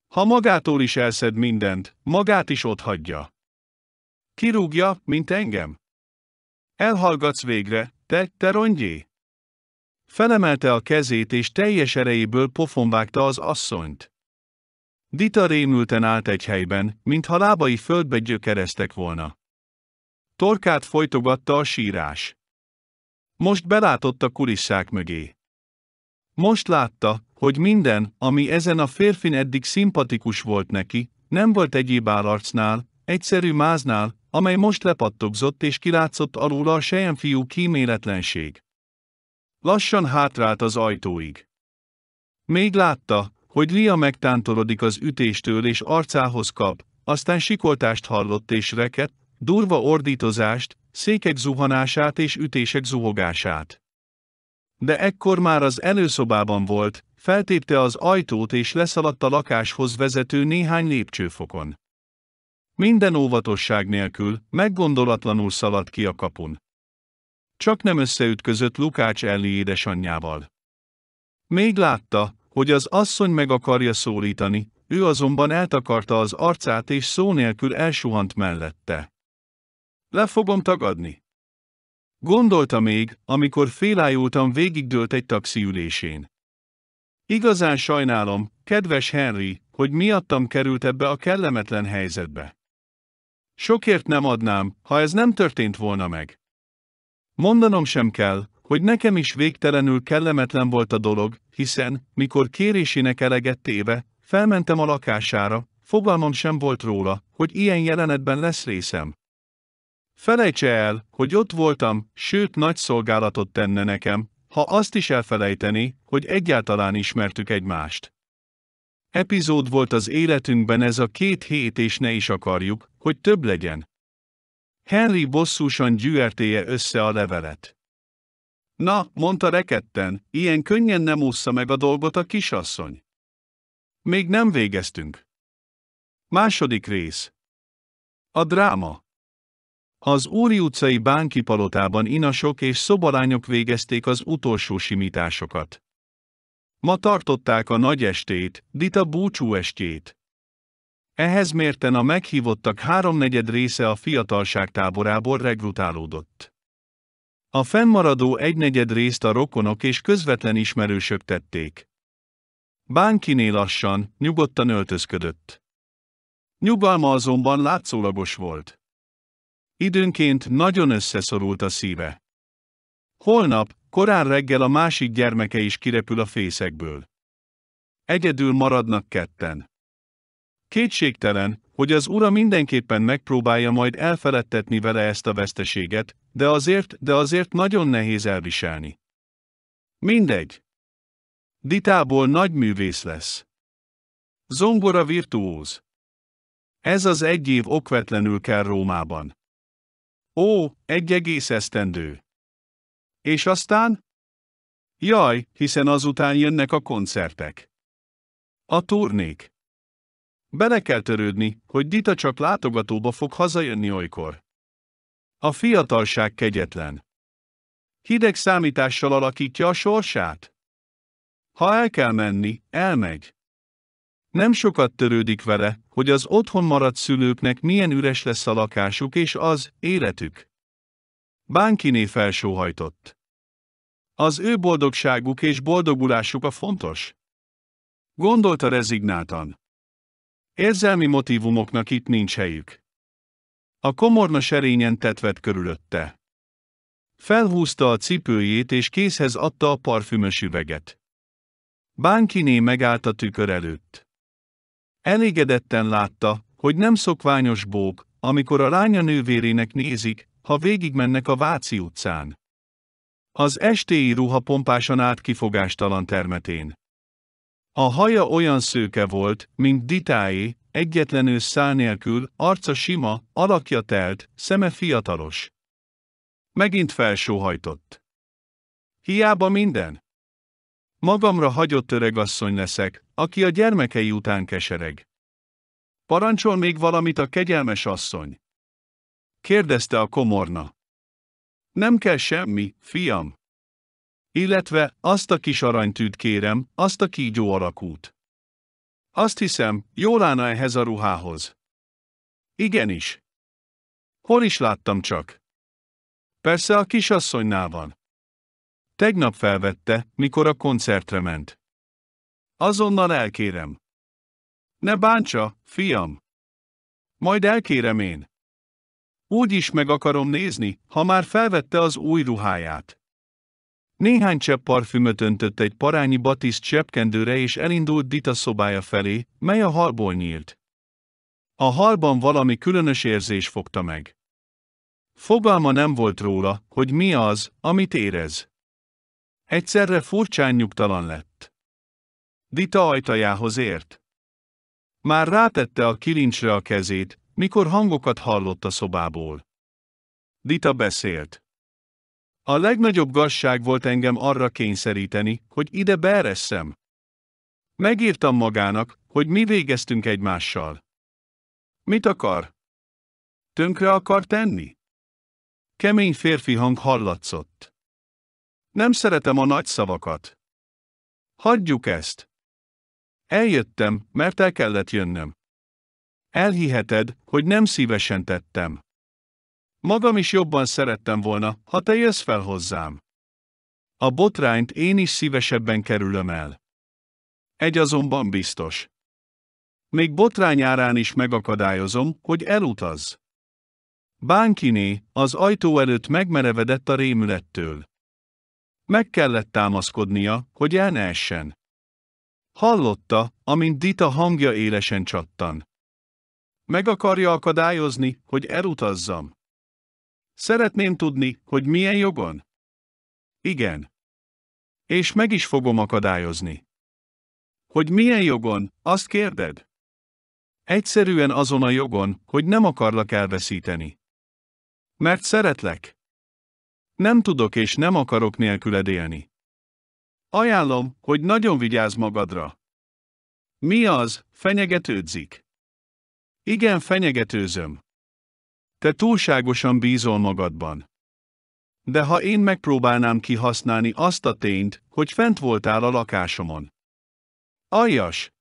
Ha magától is elszed mindent, magát is ott hagyja. Kirúgja, mint engem. Elhallgatsz végre, te, te rongyé! Felemelte a kezét és teljes erejéből pofonvágta az asszonyt. Dita rémülten állt egy helyben, mintha lábai földbe gyökereztek volna. Torkát folytogatta a sírás. Most belátott a kulisszák mögé. Most látta, hogy minden, ami ezen a férfin eddig szimpatikus volt neki, nem volt egyéb állarcnál, egyszerű máznál, amely most lepattogzott és kilátszott alul a fiú kíméletlenség. Lassan hátrált az ajtóig. Még látta, hogy Lia megtántorodik az ütéstől és arcához kap, aztán sikoltást hallott és reket, durva ordítozást, székek zuhanását és ütések zuhogását. De ekkor már az előszobában volt, feltépte az ajtót és leszaladt a lakáshoz vezető néhány lépcsőfokon. Minden óvatosság nélkül, meggondolatlanul szaladt ki a kapun. Csak nem összeütközött Lukács Elli édesanyjával. Még látta, hogy az asszony meg akarja szólítani, ő azonban eltakarta az arcát és szó nélkül elsuhant mellette. Le fogom tagadni. Gondolta még, amikor félájultam végigdőlt egy ülésén. Igazán sajnálom, kedves Henry, hogy miattam került ebbe a kellemetlen helyzetbe. Sokért nem adnám, ha ez nem történt volna meg. Mondanom sem kell, hogy nekem is végtelenül kellemetlen volt a dolog, hiszen, mikor kérésének eleget téve, felmentem a lakására, fogalmam sem volt róla, hogy ilyen jelenetben lesz részem. Felejtse el, hogy ott voltam, sőt nagy szolgálatot tenne nekem, ha azt is elfelejteni, hogy egyáltalán ismertük egymást. Epizód volt az életünkben ez a két hét és ne is akarjuk, hogy több legyen. Henry bosszúsan gyűrtéje össze a levelet. Na, mondta reketten, ilyen könnyen nem ússza meg a dolgot a kisasszony. Még nem végeztünk. Második rész. A dráma. Az Úri utcai Bánki palotában inasok és szobalányok végezték az utolsó simításokat. Ma tartották a nagy estét, Dita búcsú estjét. Ehhez mérten a meghívottak háromnegyed része a fiatalság táborából regrutálódott. A fennmaradó egynegyed részt a rokonok és közvetlen ismerősök tették. Bánkiné lassan, nyugodtan öltözködött. Nyugalma azonban látszólagos volt. Időnként nagyon összeszorult a szíve. Holnap, korán reggel a másik gyermeke is kirepül a fészekből. Egyedül maradnak ketten. Kétségtelen, hogy az ura mindenképpen megpróbálja majd elfeledtetni vele ezt a veszteséget, de azért, de azért nagyon nehéz elviselni. Mindegy. Ditából nagy művész lesz. Zongora virtuóz. Ez az egy év okvetlenül kell Rómában. Ó, egy egész esztendő. És aztán? Jaj, hiszen azután jönnek a koncertek. A turnék. Bele kell törődni, hogy Dita csak látogatóba fog hazajönni olykor. A fiatalság kegyetlen. Hideg számítással alakítja a sorsát. Ha el kell menni, elmegy. Nem sokat törődik vele, hogy az otthon maradt szülőknek milyen üres lesz a lakásuk és az életük. Bánkiné felsóhajtott. Az ő boldogságuk és boldogulásuk a fontos. Gondolta rezignáltan. Érzelmi motivumoknak itt nincs helyük. A komorna serényen tetvet körülötte. Felhúzta a cipőjét és készhez adta a parfümös üveget. Bánkiné megállt a tükör előtt. Elégedetten látta, hogy nem szokványos bók, amikor a lánya nővérének nézik, ha végigmennek a Váci utcán. Az estéi ruha pompásan át kifogástalan termetén. A haja olyan szőke volt, mint ditáé, egyetlenő szál nélkül, arca sima, alakja telt, szeme fiatalos. Megint felsóhajtott. Hiába minden. Magamra hagyott öregasszony leszek, aki a gyermekei után kesereg. Parancsol még valamit a kegyelmes asszony? Kérdezte a komorna. Nem kell semmi, fiam. Illetve, azt a kis aranytűt kérem, azt a kígyó alakút. Azt hiszem, jól állna ehhez a ruhához. Igenis. Hol is láttam csak? Persze a kisasszonynál van. Tegnap felvette, mikor a koncertre ment. Azonnal elkérem. Ne bántsa, fiam. Majd elkérem én. Úgy is meg akarom nézni, ha már felvette az új ruháját. Néhány csepp parfümöt öntött egy parányi batiszt cseppkendőre és elindult Dita szobája felé, mely a halból nyílt. A halban valami különös érzés fogta meg. Fogalma nem volt róla, hogy mi az, amit érez. Egyszerre furcsán nyugtalan lett. Dita ajtajához ért. Már rátette a kilincsre a kezét, mikor hangokat hallott a szobából. Dita beszélt. A legnagyobb gazság volt engem arra kényszeríteni, hogy ide beeresszem. Megírtam magának, hogy mi végeztünk egymással. Mit akar? Tönkre akar tenni? Kemény férfi hang hallatszott. Nem szeretem a nagy szavakat. Hagyjuk ezt. Eljöttem, mert el kellett jönnöm. Elhiheted, hogy nem szívesen tettem. Magam is jobban szerettem volna, ha te jössz fel hozzám. A botrányt én is szívesebben kerülöm el. Egy azonban biztos. Még botrány árán is megakadályozom, hogy elutazz. Bánkiné, az ajtó előtt megmerevedett a rémülettől. Meg kellett támaszkodnia, hogy el ne essen. Hallotta, amint Dita hangja élesen csattan. Meg akarja akadályozni, hogy elutazzam. Szeretném tudni, hogy milyen jogon? Igen. És meg is fogom akadályozni. Hogy milyen jogon, azt kérded? Egyszerűen azon a jogon, hogy nem akarlak elveszíteni. Mert szeretlek. Nem tudok és nem akarok nélküled élni. Ajánlom, hogy nagyon vigyázz magadra. Mi az, fenyegetődzik? Igen, fenyegetőzöm. Te túlságosan bízol magadban. De ha én megpróbálnám kihasználni azt a tényt, hogy fent voltál a lakásomon. Aljas!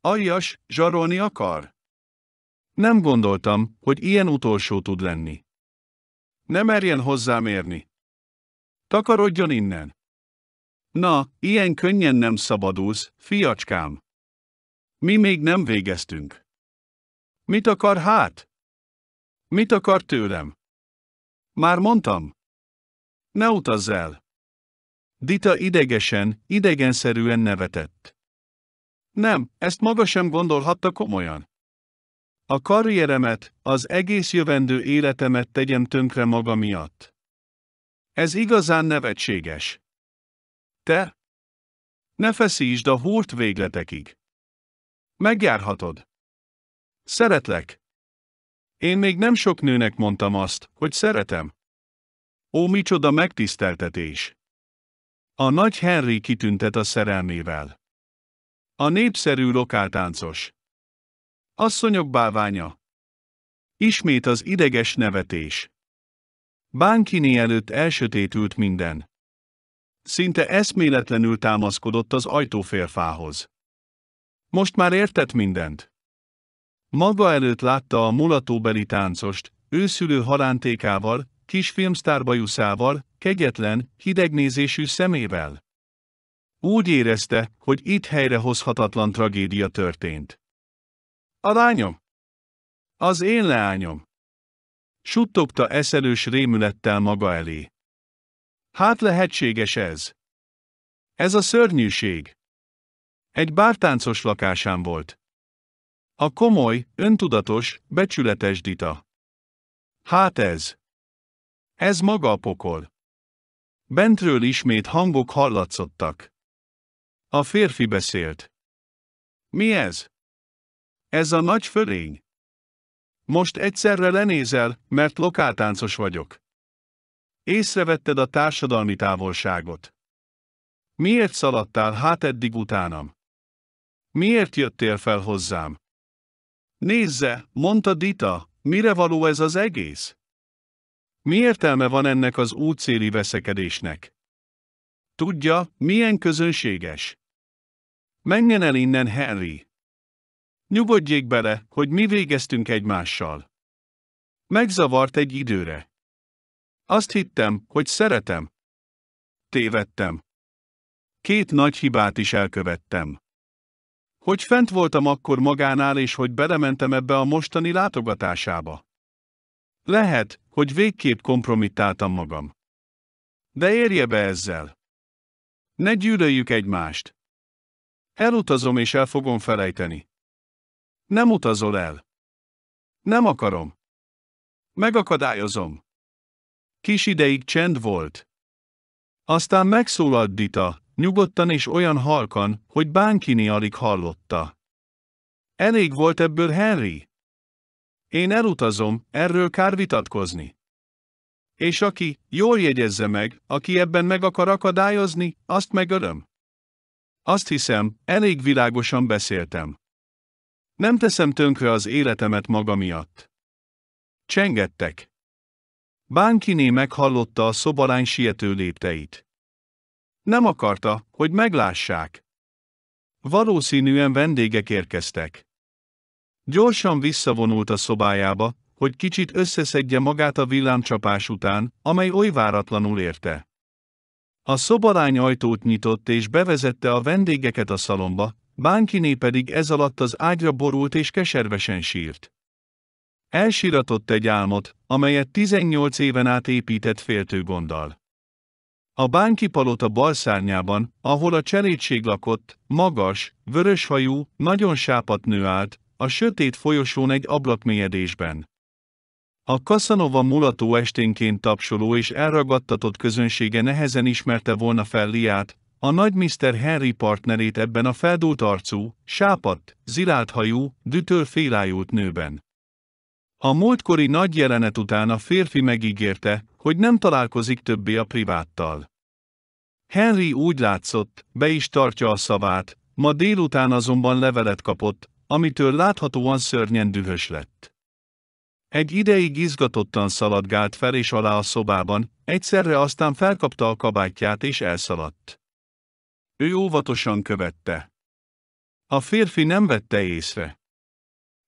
Aljas, zsarolni akar? Nem gondoltam, hogy ilyen utolsó tud lenni. Ne merjen hozzám érni! Takarodjon innen! Na, ilyen könnyen nem szabadulsz, fiacskám! Mi még nem végeztünk. Mit akar hát? Mit akar tőlem? Már mondtam. Ne utazz el! Dita idegesen, idegenszerűen nevetett. Nem, ezt maga sem gondolhatta komolyan. A karrieremet, az egész jövendő életemet tegyem tönkre maga miatt. Ez igazán nevetséges. Te? Ne feszítsd a húrt végletekig. Megjárhatod. Szeretlek. Én még nem sok nőnek mondtam azt, hogy szeretem. Ó, micsoda megtiszteltetés! A nagy Henry kitüntet a szerelmével. A népszerű lokáltáncos. Asszonyok báványa. Ismét az ideges nevetés. Bánkiné előtt elsötétült minden. Szinte eszméletlenül támaszkodott az ajtóférfához. Most már értett mindent. Maga előtt látta a mulatóbeli táncost, őszülő halántékával, kis filmsztárbajuszával, kegyetlen, hidegnézésű szemével. Úgy érezte, hogy itt helyrehozhatatlan tragédia történt. A lányom? Az én leányom. Suttogta eszelős rémülettel maga elé. Hát lehetséges ez. Ez a szörnyűség. Egy bártáncos lakásán volt. A komoly, öntudatos, becsületes Dita. Hát ez. Ez maga a pokol. Bentről ismét hangok hallatszottak. A férfi beszélt. Mi ez? Ez a nagy fölény. Most egyszerre lenézel, mert lokáltáncos vagyok. Észrevetted a társadalmi távolságot. Miért szaladtál hát eddig utánam? Miért jöttél fel hozzám? Nézze, mondta Dita, mire való ez az egész? Mi értelme van ennek az útszéli veszekedésnek? Tudja, milyen közönséges? Menjen el innen, Henry! Nyugodjék bele, hogy mi végeztünk egymással. Megzavart egy időre. Azt hittem, hogy szeretem. Tévedtem. Két nagy hibát is elkövettem. Hogy fent voltam akkor magánál és hogy belementem ebbe a mostani látogatásába. Lehet, hogy végképp kompromittáltam magam. De érje be ezzel. Ne gyűlöljük egymást. Elutazom és el fogom felejteni. Nem utazol el. Nem akarom. Megakadályozom. Kis ideig csend volt. Aztán megszólalt Dita, nyugodtan és olyan halkan, hogy Bánkini alig hallotta. Elég volt ebből Henry? Én elutazom, erről kár vitatkozni. És aki, jól jegyezze meg, aki ebben meg akar akadályozni, azt megölöm. Azt hiszem, elég világosan beszéltem. Nem teszem tönkre az életemet maga miatt. Csengettek. Bánkiné meghallotta a szobalány siető lépteit. Nem akarta, hogy meglássák. Valószínűen vendégek érkeztek. Gyorsan visszavonult a szobájába, hogy kicsit összeszedje magát a villámcsapás után, amely oly váratlanul érte. A szobalány ajtót nyitott és bevezette a vendégeket a szalomba, Bánkiné pedig ez alatt az ágyra borult és keservesen sírt. Elsiratott egy álmot, amelyet 18 éven át épített gonddal. A bánki palota balszárnyában, ahol a cselédség lakott, magas, vöröshajú, nagyon sápat nő állt, a sötét folyosón egy ablakmélyedésben. A Casanova mulató esténként tapsoló és elragadtatott közönsége nehezen ismerte volna fel Liát, a nagy Mr. Henry partnerét ebben a feldult arcú, sápadt, zilált hajú, dütől félájult nőben. A múltkori nagy jelenet után a férfi megígérte, hogy nem találkozik többé a priváttal. Henry úgy látszott, be is tartja a szavát, ma délután azonban levelet kapott, amitől láthatóan szörnyen dühös lett. Egy ideig izgatottan szaladgált fel és alá a szobában, egyszerre aztán felkapta a kabátját és elszaladt. Ő óvatosan követte. A férfi nem vette észre.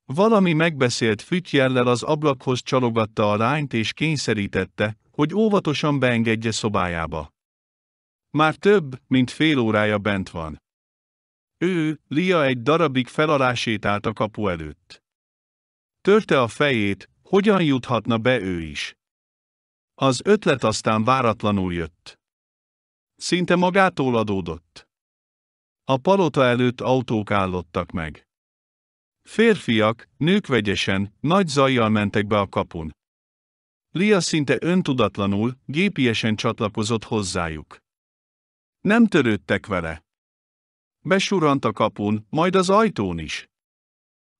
Valami megbeszélt fütyjellel az ablakhoz csalogatta a lányt és kényszerítette, hogy óvatosan beengedje szobájába. Már több, mint fél órája bent van. Ő, Lia egy darabig felalásét állt a kapu előtt. Törte a fejét, hogyan juthatna be ő is. Az ötlet aztán váratlanul jött. Szinte magától adódott. A palota előtt autók állottak meg. Férfiak, nők vegyesen, nagy zajjal mentek be a kapun. Lia szinte öntudatlanul, gépiesen csatlakozott hozzájuk. Nem törődtek vele. Besurant a kapun, majd az ajtón is.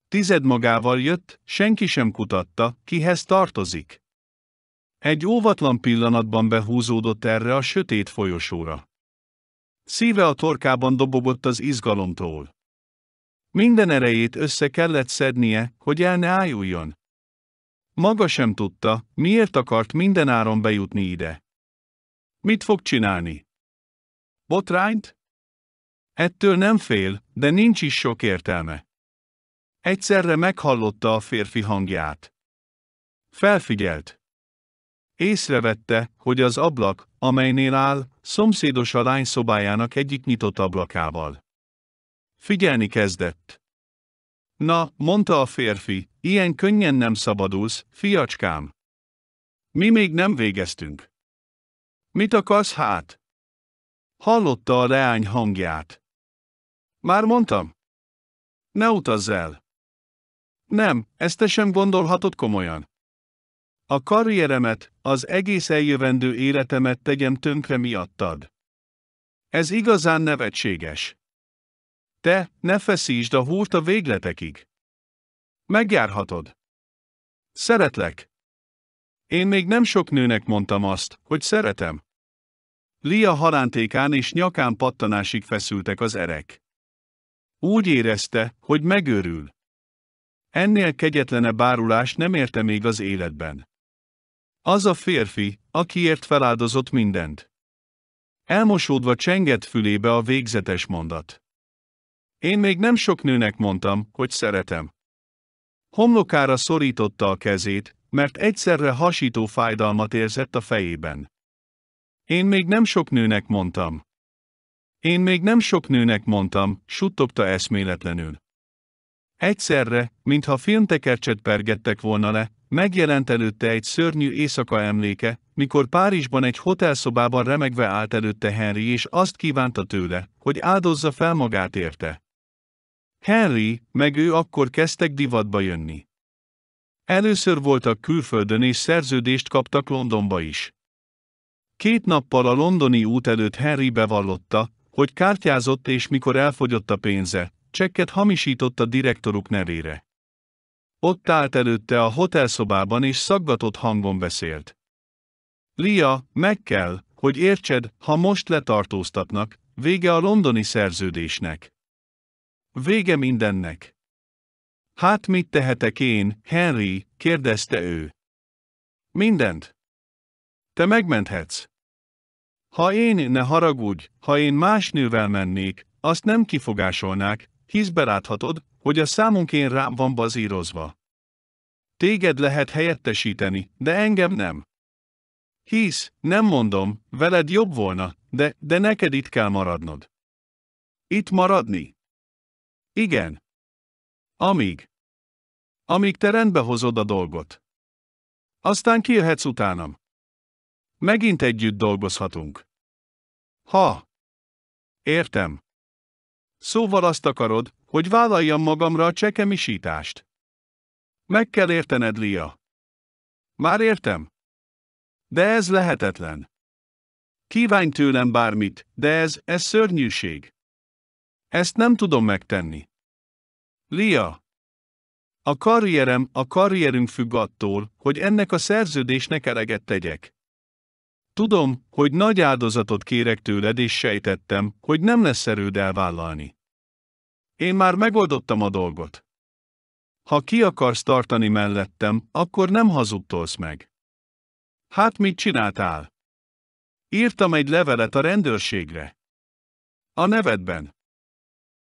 Tized magával jött, senki sem kutatta, kihez tartozik. Egy óvatlan pillanatban behúzódott erre a sötét folyosóra. Szíve a torkában dobogott az izgalomtól. Minden erejét össze kellett szednie, hogy el ne ájuljon. Maga sem tudta, miért akart minden áron bejutni ide. Mit fog csinálni? Botrányt? Ettől nem fél, de nincs is sok értelme. Egyszerre meghallotta a férfi hangját. Felfigyelt. Észrevette, hogy az ablak, amelynél áll, szomszédos a lány szobájának egyik nyitott ablakával. Figyelni kezdett. Na, mondta a férfi, ilyen könnyen nem szabadulsz, fiacskám. Mi még nem végeztünk. Mit akarsz hát? Hallotta a leány hangját. Már mondtam. Ne utazz el. Nem, ezt te sem gondolhatod komolyan. A karrieremet, az egész eljövendő életemet tegyem tönkre miattad. Ez igazán nevetséges. Te, ne feszítsd a húrt a végletekig. Megjárhatod. Szeretlek. Én még nem sok nőnek mondtam azt, hogy szeretem. Lia halántékán és nyakán pattanásig feszültek az erek. Úgy érezte, hogy megőrül. Ennél kegyetlene bárulás nem érte még az életben. Az a férfi, akiért feláldozott mindent. Elmosódva csengett fülébe a végzetes mondat. Én még nem sok nőnek mondtam, hogy szeretem. Homlokára szorította a kezét, mert egyszerre hasító fájdalmat érzett a fejében. Én még nem sok nőnek mondtam. Én még nem sok nőnek mondtam, suttogta eszméletlenül. Egyszerre, mintha filmtekercset pergettek volna le, Megjelent előtte egy szörnyű éjszaka emléke, mikor Párizsban egy hotelszobában remegve állt előtte Henry és azt kívánta tőle, hogy áldozza fel magát érte. Henry, meg ő akkor kezdtek divatba jönni. Először voltak külföldön és szerződést kaptak Londonba is. Két nappal a londoni út előtt Henry bevallotta, hogy kártyázott és mikor elfogyott a pénze, csekket hamisított a direktoruk nevére. Ott állt előtte a hotelszobában és szaggatott hangon beszélt. Lia, meg kell, hogy értsed, ha most letartóztatnak, vége a londoni szerződésnek. Vége mindennek. Hát mit tehetek én, Henry, kérdezte ő. Mindent. Te megmenthetsz. Ha én ne haragudj, ha én más nővel mennék, azt nem kifogásolnák, hisz beláthatod, hogy a én rám van bazírozva. Téged lehet helyettesíteni, de engem nem. Hisz, nem mondom, veled jobb volna, de, de neked itt kell maradnod. Itt maradni? Igen. Amíg. Amíg te rendbe hozod a dolgot. Aztán kijöhetsz utánam. Megint együtt dolgozhatunk. Ha. Értem. Szóval azt akarod, hogy vállaljam magamra a csekemisítást. Meg kell értened, Lia. Már értem. De ez lehetetlen. Kívánj tőlem bármit, de ez, ez szörnyűség. Ezt nem tudom megtenni. Lia. A karrierem, a karrierünk függ attól, hogy ennek a szerződésnek eleget tegyek. Tudom, hogy nagy áldozatot kérek tőled és sejtettem, hogy nem lesz erőd elvállalni. Én már megoldottam a dolgot. Ha ki akarsz tartani mellettem, akkor nem hazudtolsz meg. Hát mit csináltál? Írtam egy levelet a rendőrségre. A nevedben.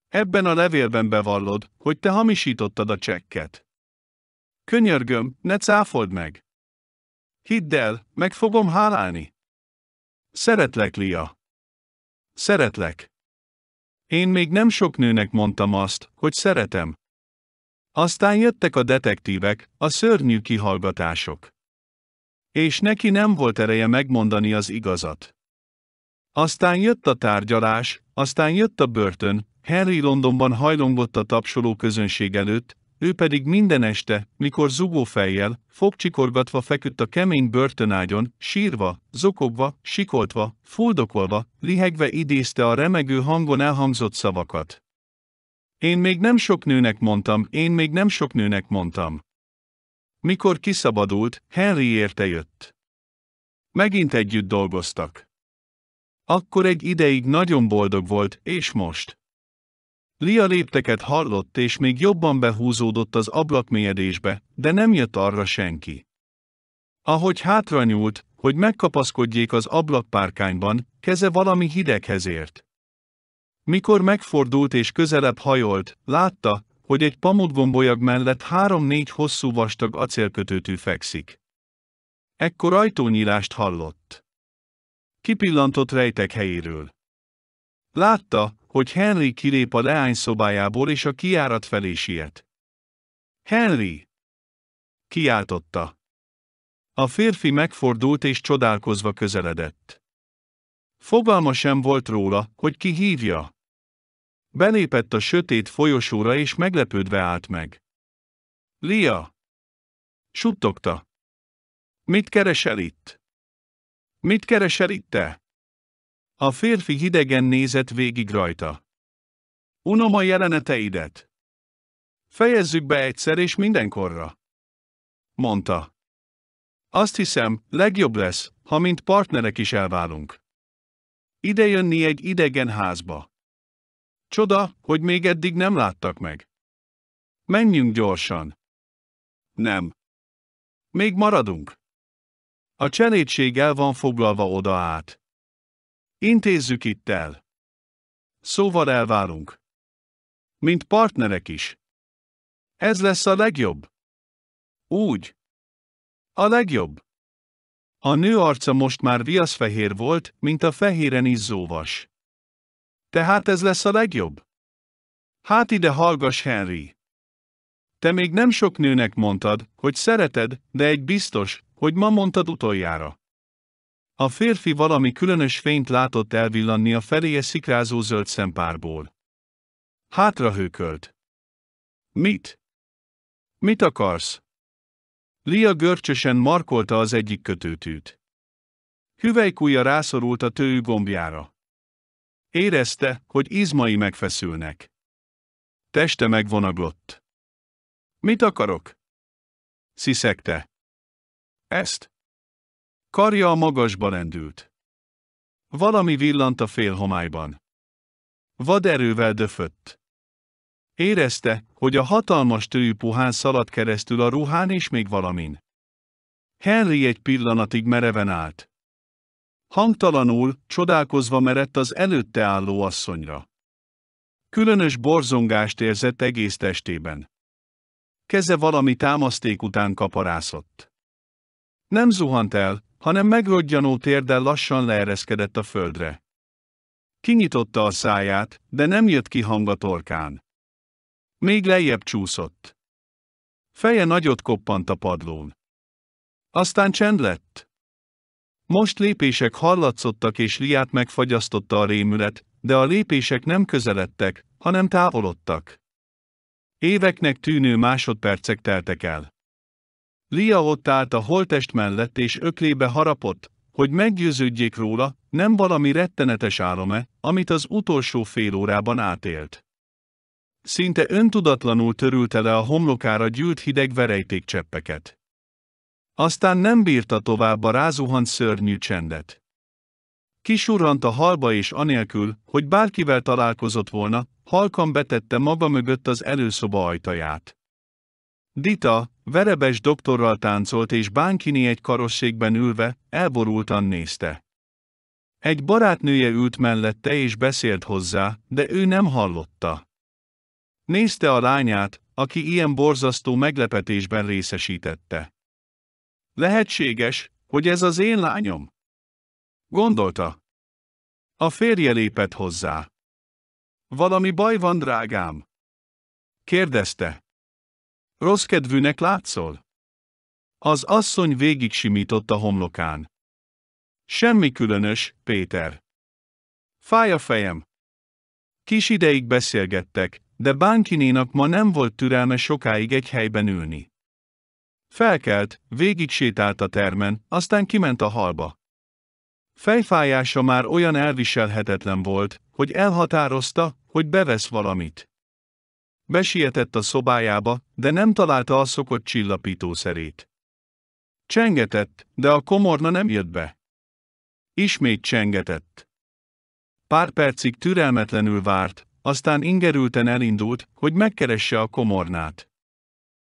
Ebben a levélben bevallod, hogy te hamisítottad a csekket. Könyörgöm, ne cáfold meg. Hidd el, meg fogom hálálni. Szeretlek, Lia. Szeretlek. Én még nem sok nőnek mondtam azt, hogy szeretem. Aztán jöttek a detektívek, a szörnyű kihallgatások. És neki nem volt ereje megmondani az igazat. Aztán jött a tárgyalás, aztán jött a börtön, Henry Londonban hajlongott a tapsoló közönség előtt, ő pedig minden este, mikor zugó fejjel, fogcsikorgatva feküdt a kemény börtönágyon, sírva, zokogva, sikoltva, fuldokolva, lihegve idézte a remegő hangon elhangzott szavakat. Én még nem sok nőnek mondtam, én még nem sok nőnek mondtam. Mikor kiszabadult, Henry érte jött. Megint együtt dolgoztak. Akkor egy ideig nagyon boldog volt, és most. Lia lépteket hallott és még jobban behúzódott az ablakmélyedésbe, de nem jött arra senki. Ahogy hátra nyúlt, hogy megkapaszkodjék az ablakpárkányban, keze valami hideghez ért. Mikor megfordult és közelebb hajolt, látta, hogy egy pamutgombolyag mellett három-négy hosszú vastag acélkötőtű fekszik. Ekkor ajtónyílást hallott. Kipillantott rejtek helyéről. Látta, hogy Henry kilép a leányszobájából és a kiárat felé siet. Henry! Kiáltotta. A férfi megfordult és csodálkozva közeledett. Fogalma sem volt róla, hogy ki hívja. Belépett a sötét folyosóra és meglepődve állt meg. Lia! Suttogta. Mit keresel itt? Mit keresel itt te? A férfi hidegen nézett végig rajta. Unom a jeleneteidet. Fejezzük be egyszer és mindenkorra. Mondta. Azt hiszem, legjobb lesz, ha mint partnerek is elválunk. Ide jönni egy idegen házba. Csoda, hogy még eddig nem láttak meg. Menjünk gyorsan. Nem. Még maradunk. A cselédség el van foglalva oda át. Intézzük itt el. Szóval elvárunk. Mint partnerek is. Ez lesz a legjobb. Úgy. A legjobb. A nő arca most már viaszfehér volt, mint a fehéren izzóvas. Tehát ez lesz a legjobb? Hát ide hallgass, Henry. Te még nem sok nőnek mondtad, hogy szereted, de egy biztos, hogy ma mondtad utoljára. A férfi valami különös fényt látott elvillanni a feléje szikrázó zöld szempárból. hőkölt. Mit? Mit akarsz? Lia görcsösen markolta az egyik kötőtűt. Hüvelykúja rászorult a tőű gombjára. Érezte, hogy izmai megfeszülnek. Teste megvonaglott. Mit akarok? Sziszegte. Ezt. Karja a magasba rendült. Valami villant a homályban. Vad erővel döfött. Érezte, hogy a hatalmas tőjű puhán szaladt keresztül a ruhán és még valamin. Henry egy pillanatig mereven állt. Hangtalanul, csodálkozva merett az előtte álló asszonyra. Különös borzongást érzett egész testében. Keze valami támaszték után kaparászott. Nem zuhant el, hanem megrodgyanó térdel lassan leereszkedett a földre. Kinyitotta a száját, de nem jött ki hang a torkán. Még lejjebb csúszott. Feje nagyot koppant a padlón. Aztán csend lett. Most lépések hallatszottak és Liát megfagyasztotta a rémület, de a lépések nem közeledtek, hanem távolodtak. Éveknek tűnő másodpercek teltek el. Lia ott állt a holtest mellett és öklébe harapott, hogy meggyőződjék róla, nem valami rettenetes álome, amit az utolsó fél órában átélt. Szinte öntudatlanul törülte le a homlokára gyűlt hideg verejtékcseppeket. Aztán nem bírta tovább a rázuhant szörnyű csendet. Kisurrant a halba és anélkül, hogy bárkivel találkozott volna, halkan betette maga mögött az előszoba ajtaját. Dita, verebes doktorral táncolt és Bánkini egy karosségben ülve, elborultan nézte. Egy barátnője ült mellette és beszélt hozzá, de ő nem hallotta. Nézte a lányát, aki ilyen borzasztó meglepetésben részesítette. Lehetséges, hogy ez az én lányom? Gondolta. A férje lépett hozzá. Valami baj van, drágám? Kérdezte. Rossz kedvűnek látszol? Az asszony végig simított a homlokán. Semmi különös, Péter. Fáj a fejem. Kis ideig beszélgettek, de Bánkinénak ma nem volt türelme sokáig egy helyben ülni. Felkelt, végig sétált a termen, aztán kiment a halba. Fejfájása már olyan elviselhetetlen volt, hogy elhatározta, hogy bevesz valamit. Besietett a szobájába, de nem találta a szokott csillapítószerét. Csengetett, de a komorna nem jött be. Ismét csengetett. Pár percig türelmetlenül várt, aztán ingerülten elindult, hogy megkeresse a komornát.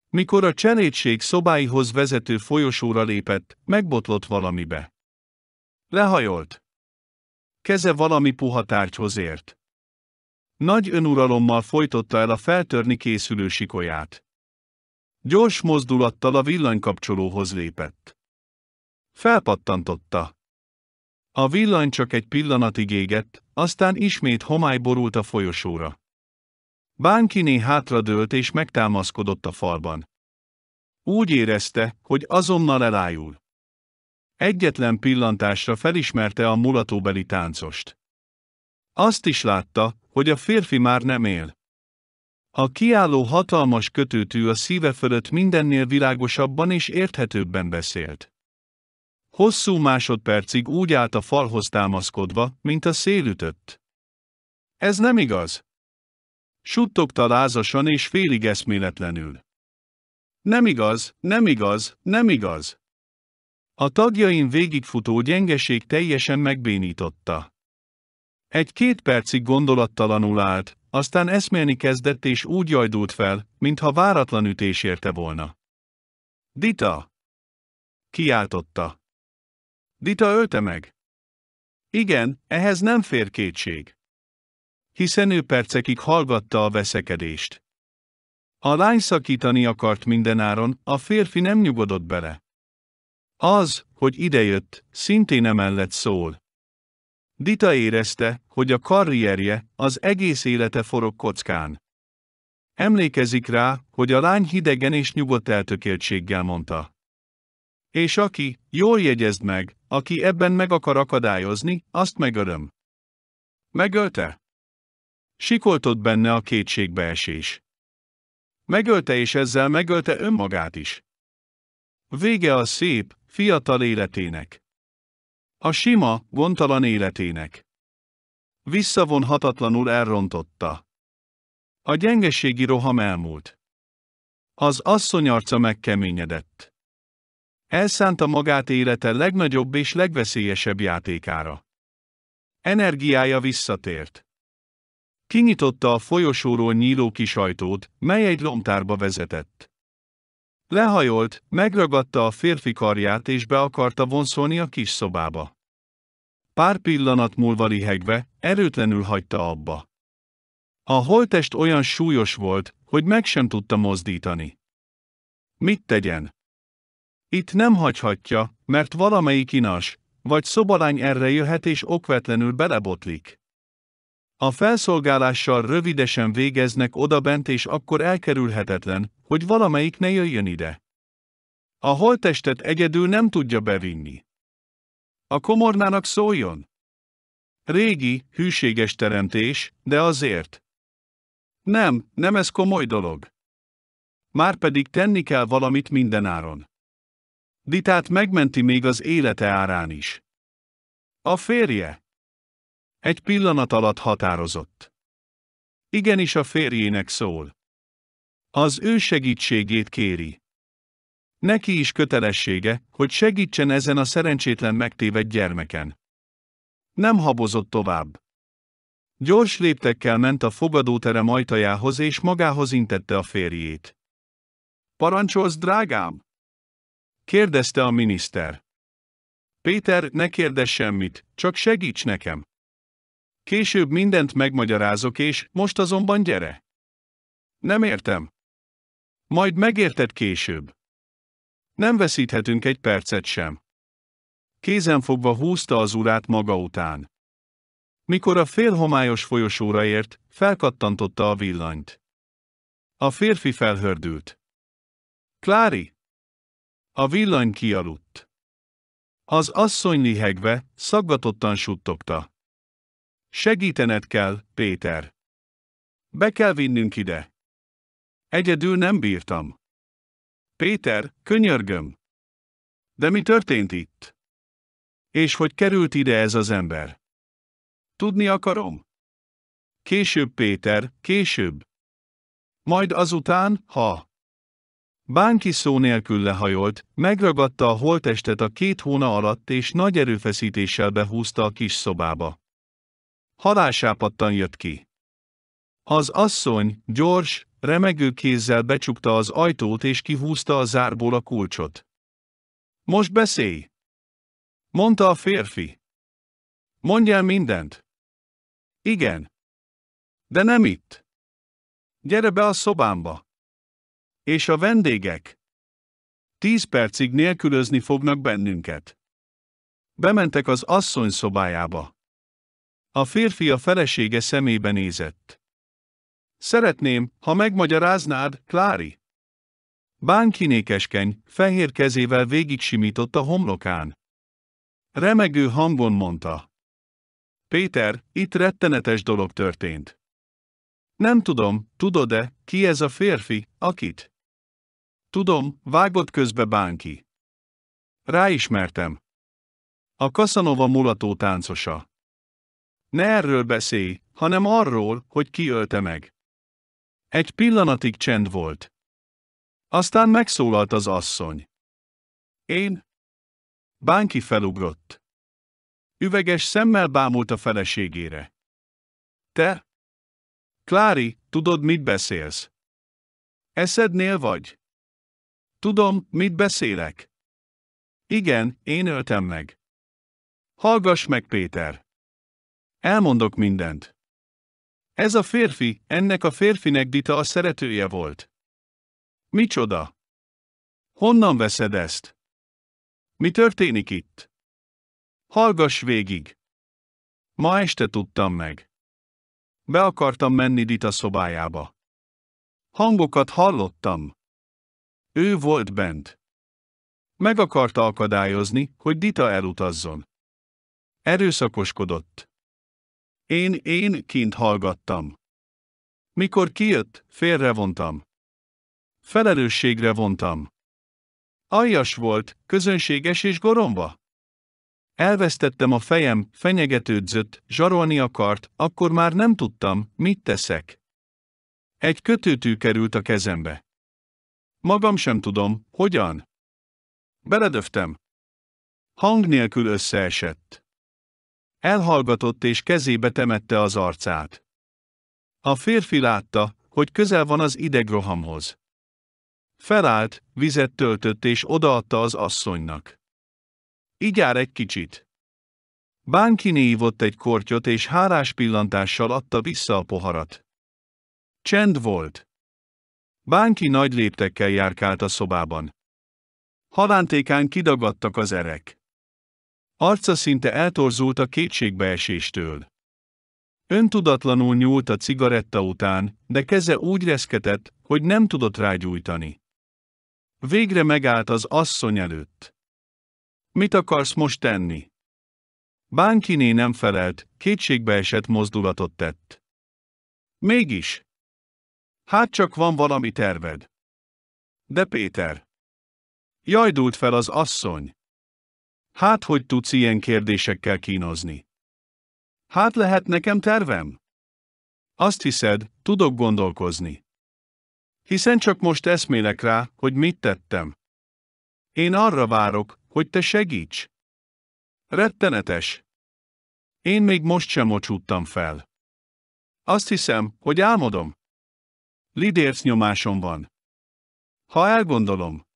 Mikor a cselédség szobáihoz vezető folyosóra lépett, megbotlott valamibe. Lehajolt. Keze valami puha tárgyhoz ért. Nagy önuralommal folytotta el a feltörni készülő sikolyát. Gyors mozdulattal a villanykapcsolóhoz lépett. Felpattantotta. A villany csak egy pillanatig égett, aztán ismét homály borult a folyosóra. Bánkiné hátradőlt és megtámaszkodott a falban. Úgy érezte, hogy azonnal elájul. Egyetlen pillantásra felismerte a mulatóbeli táncost. Azt is látta, hogy a férfi már nem él. A kiálló hatalmas kötőtű a szíve fölött mindennél világosabban és érthetőbben beszélt. Hosszú másodpercig úgy állt a falhoz támaszkodva, mint a szél ütött. Ez nem igaz. Suttogta lázasan és félig eszméletlenül. Nem igaz, nem igaz, nem igaz. A tagjain végigfutó gyengeség teljesen megbénította. Egy-két percig gondolattalanul állt, aztán eszmélni kezdett és úgy jajdult fel, mintha váratlan ütés érte volna. Dita! Kiáltotta. Dita ölte meg. Igen, ehhez nem fér kétség. Hiszen ő percekig hallgatta a veszekedést. A lány szakítani akart mindenáron, a férfi nem nyugodott bele. Az, hogy idejött, szintén emellett szól. Dita érezte, hogy a karrierje, az egész élete forog kockán. Emlékezik rá, hogy a lány hidegen és nyugodt eltökéltséggel mondta. És aki, jól jegyezd meg, aki ebben meg akar akadályozni, azt megöröm. Megölte? Sikoltott benne a kétségbeesés. Megölte és ezzel megölte önmagát is. Vége a szép, fiatal életének. A sima, gondtalan életének. Visszavonhatatlanul elrontotta. A gyengeségi roham elmúlt. Az asszony arca megkeményedett. Elszánta magát élete legnagyobb és legveszélyesebb játékára. Energiája visszatért. Kinyitotta a folyosóról nyíló kis ajtót, mely egy lomtárba vezetett. Lehajolt, megragadta a férfi karját és be akarta vonszolni a kis szobába. Pár pillanat múlva lihegve, erőtlenül hagyta abba. A holtest olyan súlyos volt, hogy meg sem tudta mozdítani. Mit tegyen? Itt nem hagyhatja, mert valamelyik inas, vagy szobalány erre jöhet és okvetlenül belebotlik. A felszolgálással rövidesen végeznek odabent és akkor elkerülhetetlen, hogy valamelyik ne jöjjön ide. A holttestet egyedül nem tudja bevinni. A komornának szóljon. Régi, hűséges teremtés, de azért. Nem, nem ez komoly dolog. Márpedig tenni kell valamit mindenáron. Ditát megmenti még az élete árán is. A férje. Egy pillanat alatt határozott. Igenis a férjének szól. Az ő segítségét kéri. Neki is kötelessége, hogy segítsen ezen a szerencsétlen megtévedt gyermeken. Nem habozott tovább. Gyors léptekkel ment a fogadóterem ajtajához és magához intette a férjét. Parancsolsz, drágám? kérdezte a miniszter. Péter, ne kérdezz semmit, csak segíts nekem. Később mindent megmagyarázok és, most azonban gyere. Nem értem. Majd megérted később. Nem veszíthetünk egy percet sem. fogva húzta az urát maga után. Mikor a félhomályos folyosóra ért, felkattantotta a villanyt. A férfi felhördült. Klári! A villany kialudt. Az asszony lihegve, szaggatottan suttogta. Segítened kell, Péter. Be kell vinnünk ide. Egyedül nem bírtam. Péter, könyörgöm. De mi történt itt? És hogy került ide ez az ember? Tudni akarom. Később, Péter, később. Majd azután, ha... Bánki szó nélkül lehajolt, megragadta a holtestet a két hóna alatt és nagy erőfeszítéssel behúzta a kis szobába. Halásápattan jött ki. Az asszony, gyors, remegő kézzel becsukta az ajtót és kihúzta a zárból a kulcsot. Most beszélj! Mondta a férfi. Mondj el mindent. Igen. De nem itt. Gyere be a szobámba. És a vendégek? Tíz percig nélkülözni fognak bennünket. Bementek az asszony szobájába. A férfi a felesége szemébe nézett. Szeretném, ha megmagyaráznád, Klári. Bán kinékeskeny, fehér kezével simított a homlokán. Remegő hangon mondta. Péter, itt rettenetes dolog történt. Nem tudom, tudod-e, ki ez a férfi, akit? Tudom, vágott közbe Bánki. Ráismertem. A Kaszanova mulató táncosa. Ne erről beszélj, hanem arról, hogy ki ölte meg. Egy pillanatig csend volt. Aztán megszólalt az asszony. Én? Bánki felugrott. Üveges szemmel bámult a feleségére. Te? Klári, tudod, mit beszélsz? Eszednél vagy? Tudom, mit beszélek. Igen, én öltem meg. Hallgass meg, Péter! Elmondok mindent. Ez a férfi, ennek a férfinek Dita a szeretője volt. Micsoda? Honnan veszed ezt? Mi történik itt? Hallgass végig. Ma este tudtam meg. Be akartam menni Dita szobájába. Hangokat hallottam. Ő volt bent. Meg akarta akadályozni, hogy Dita elutazzon. Erőszakoskodott. Én, én kint hallgattam. Mikor kijött, vontam. Felelősségre vontam. Aljas volt, közönséges és goromba. Elvesztettem a fejem, fenyegetődzött, zsarolni akart, akkor már nem tudtam, mit teszek. Egy kötőtű került a kezembe. Magam sem tudom, hogyan. Beledöftem. Hang nélkül összeesett. Elhallgatott és kezébe temette az arcát. A férfi látta, hogy közel van az idegrohamhoz. Felállt, vizet töltött és odaadta az asszonynak. Igyár egy kicsit. Bánkiné ívott egy kortyot és hárás pillantással adta vissza a poharat. Csend volt. Bánki nagy léptekkel járkált a szobában. Halántékán kidagadtak az erek. Arca szinte eltorzult a kétségbeeséstől. Öntudatlanul nyúlt a cigaretta után, de keze úgy reszketett, hogy nem tudott rágyújtani. Végre megállt az asszony előtt. Mit akarsz most tenni? Bánkiné nem felelt, kétségbeesett mozdulatot tett. Mégis. Hát csak van valami terved. De Péter. Jajdult fel az asszony. Hát hogy tudsz ilyen kérdésekkel kínozni? Hát lehet nekem tervem? Azt hiszed, tudok gondolkozni. Hiszen csak most eszmélek rá, hogy mit tettem. Én arra várok, hogy te segíts. Rettenetes. Én még most sem mocsúttam fel. Azt hiszem, hogy álmodom. Lidérc nyomásom van. Ha elgondolom,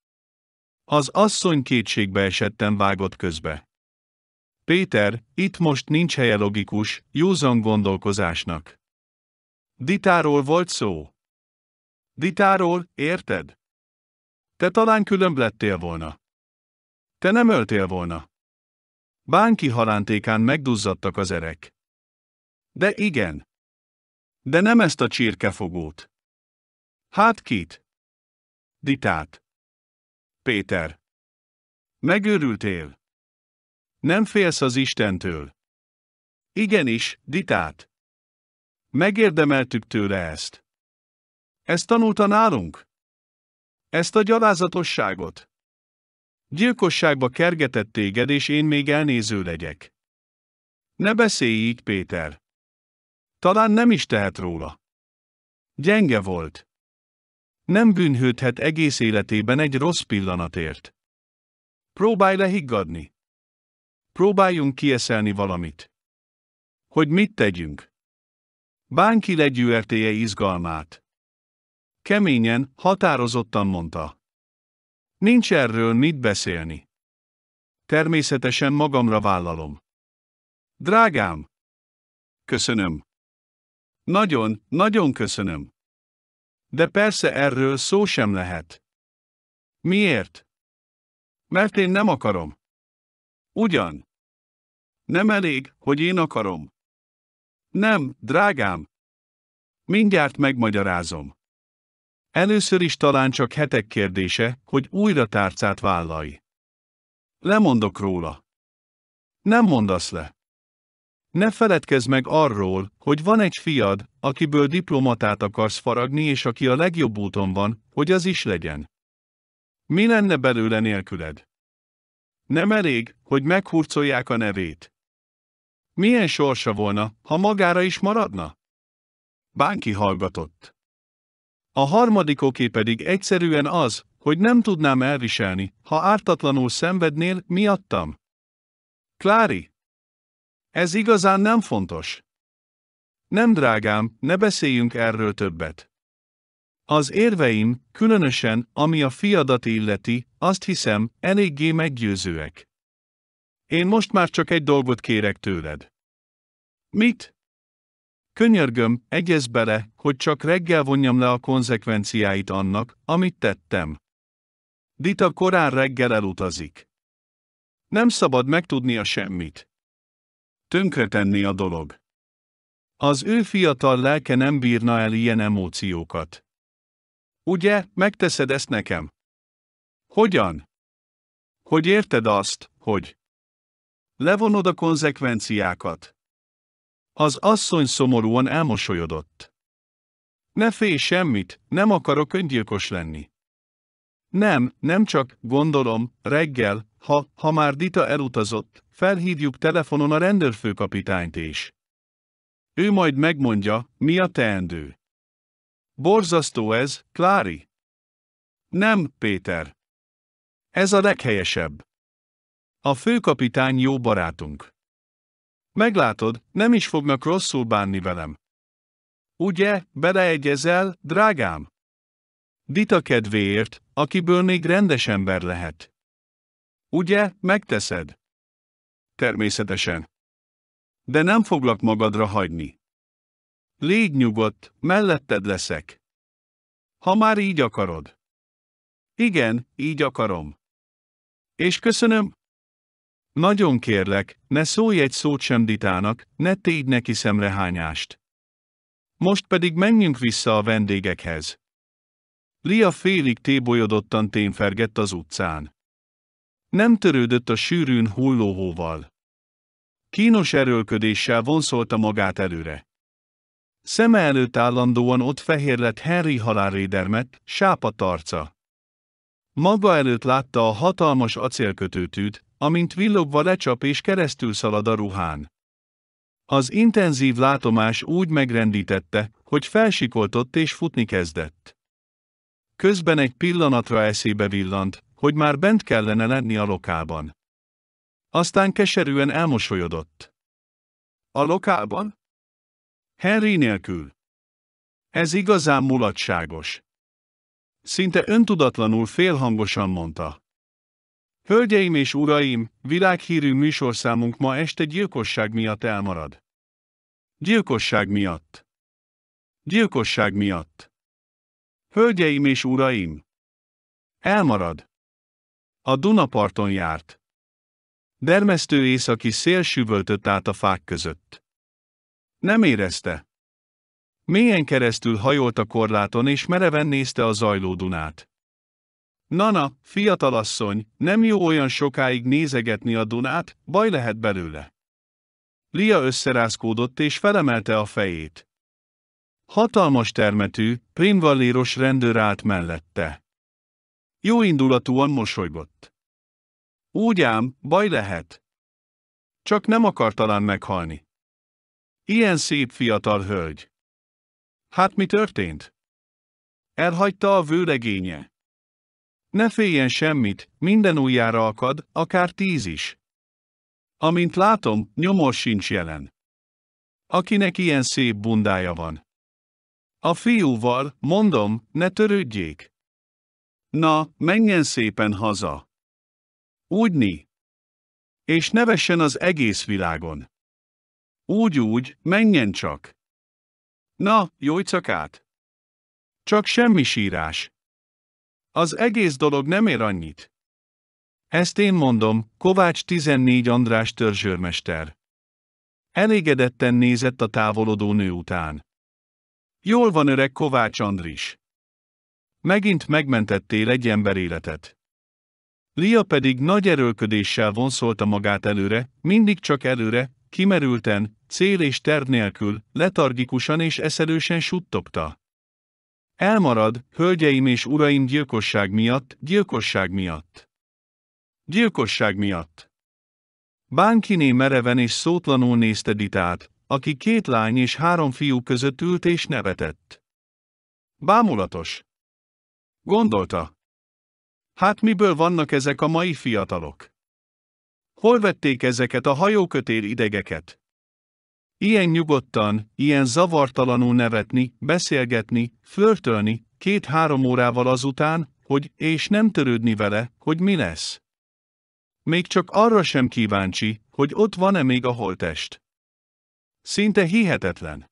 az asszony kétségbe esetten vágott közbe. Péter, itt most nincs helye logikus, józan gondolkozásnak. Ditáról volt szó. Ditáról, érted? Te talán különb lettél volna. Te nem öltél volna. Bánki halántékán megduzzadtak az erek. De igen. De nem ezt a csirkefogót. Hát kit? Ditát. Péter. Megőrültél? Nem félsz az Istentől? Igenis, Ditát. Megérdemeltük tőle ezt. Ezt tanulta nálunk? Ezt a gyalázatosságot? Gyilkosságba kergetett téged, és én még elnéző legyek. Ne beszélj így, Péter. Talán nem is tehet róla. Gyenge volt. Nem bűnhődhet egész életében egy rossz pillanatért. Próbálj lehiggadni. Próbáljunk kieszelni valamit. Hogy mit tegyünk? Bán ki izgalmát. Keményen, határozottan mondta. Nincs erről mit beszélni. Természetesen magamra vállalom. Drágám! Köszönöm. Nagyon, nagyon köszönöm. De persze erről szó sem lehet. Miért? Mert én nem akarom. Ugyan. Nem elég, hogy én akarom. Nem, drágám. Mindjárt megmagyarázom. Először is talán csak hetek kérdése, hogy újra tárcát vállalj. Lemondok róla. Nem mondasz le. Ne feledkezz meg arról, hogy van egy fiad, akiből diplomatát akarsz faragni és aki a legjobb úton van, hogy az is legyen. Mi lenne belőle nélküled? Nem elég, hogy meghurcolják a nevét. Milyen sorsa volna, ha magára is maradna? Bánki hallgatott. A harmadik oké pedig egyszerűen az, hogy nem tudnám elviselni, ha ártatlanul szenvednél miattam. Klári, ez igazán nem fontos. Nem drágám, ne beszéljünk erről többet. Az érveim, különösen, ami a fiadat illeti, azt hiszem, eléggé meggyőzőek. Én most már csak egy dolgot kérek tőled. Mit? Könyörgöm, egyez bele, hogy csak reggel vonjam le a konzekvenciáit annak, amit tettem. Dita korán reggel elutazik. Nem szabad megtudnia semmit tönkretenni a dolog. Az ő fiatal lelke nem bírna el ilyen emóciókat. Ugye, megteszed ezt nekem? Hogyan? Hogy érted azt, hogy levonod a konzekvenciákat? Az asszony szomorúan elmosolyodott. Ne félj semmit, nem akarok öngyilkos lenni. Nem, nem csak, gondolom, reggel, ha, ha már Dita elutazott, felhívjuk telefonon a rendőrfőkapitányt is. Ő majd megmondja, mi a teendő. Borzasztó ez, Klári? Nem, Péter. Ez a leghelyesebb. A főkapitány jó barátunk. Meglátod, nem is fognak rosszul bánni velem. Ugye, beleegyezel, drágám? Dita kedvéért, akiből még rendes ember lehet. Ugye, megteszed? Természetesen. De nem foglak magadra hagyni. Légy nyugodt, melletted leszek. Ha már így akarod. Igen, így akarom. És köszönöm. Nagyon kérlek, ne szólj egy szót sem Ditának, ne tégy neki szemrehányást. Most pedig menjünk vissza a vendégekhez. Lia félig tébolyodottan témfergett az utcán. Nem törődött a sűrűn hullóhóval. Kínos erőlködéssel vonszolta magát előre. Szeme előtt állandóan ott fehér lett Henry halálrédermet, sápa arca. Maga előtt látta a hatalmas acélkötőtűt, amint villogva lecsap és keresztül szalad a ruhán. Az intenzív látomás úgy megrendítette, hogy felsikoltott és futni kezdett. Közben egy pillanatra eszébe villant, hogy már bent kellene lenni a lokában. Aztán keserűen elmosolyodott. A lokában? Henry nélkül. Ez igazán mulatságos. Szinte öntudatlanul félhangosan mondta. Hölgyeim és uraim, világhírű műsorszámunk ma este gyilkosság miatt elmarad. Gyilkosság miatt. Gyilkosság miatt. Hölgyeim és uraim! Elmarad. A Dunaparton járt. Dermesztő északi szél süvöltött át a fák között. Nem érezte. Mélyen keresztül hajolt a korláton és mereven nézte a zajló Dunát. Nana, fiatalasszony, nem jó olyan sokáig nézegetni a Dunát, baj lehet belőle. Lia összerázkódott és felemelte a fejét. Hatalmas termetű, primvalléros rendőr állt mellette. Jóindulatúan mosolygott. Úgy ám, baj lehet. Csak nem akar talán meghalni. Ilyen szép fiatal hölgy. Hát mi történt? Elhagyta a vőlegénye. Ne féljen semmit, minden újjára akad, akár tíz is. Amint látom, nyomor sincs jelen. Akinek ilyen szép bundája van. A fiúval, mondom, ne törődjék. Na, menjen szépen haza! Úgyni! És nevessen az egész világon! Úgy-úgy, menjen csak! Na, át. Csak semmi sírás! Az egész dolog nem ér annyit. Ezt én mondom, Kovács 14 András törzsőrmester. Elégedetten nézett a távolodó nő után. Jól van öreg Kovács Andris. Megint megmentettél egy ember életet. Lia pedig nagy erőlködéssel vonszolta magát előre, mindig csak előre, kimerülten, cél és terv nélkül, letargikusan és eszelősen suttogta. Elmarad, hölgyeim és uraim gyilkosság miatt, gyilkosság miatt. Gyilkosság miatt. Bánkiné mereven és szótlanul nézte Ditát, aki két lány és három fiú között ült és nevetett. Bámulatos. Gondolta. Hát miből vannak ezek a mai fiatalok? Hol vették ezeket a hajókötél idegeket? Ilyen nyugodtan, ilyen zavartalanul nevetni, beszélgetni, flörtölni, két-három órával azután, hogy és nem törődni vele, hogy mi lesz. Még csak arra sem kíváncsi, hogy ott van-e még a holtest. Szinte hihetetlen.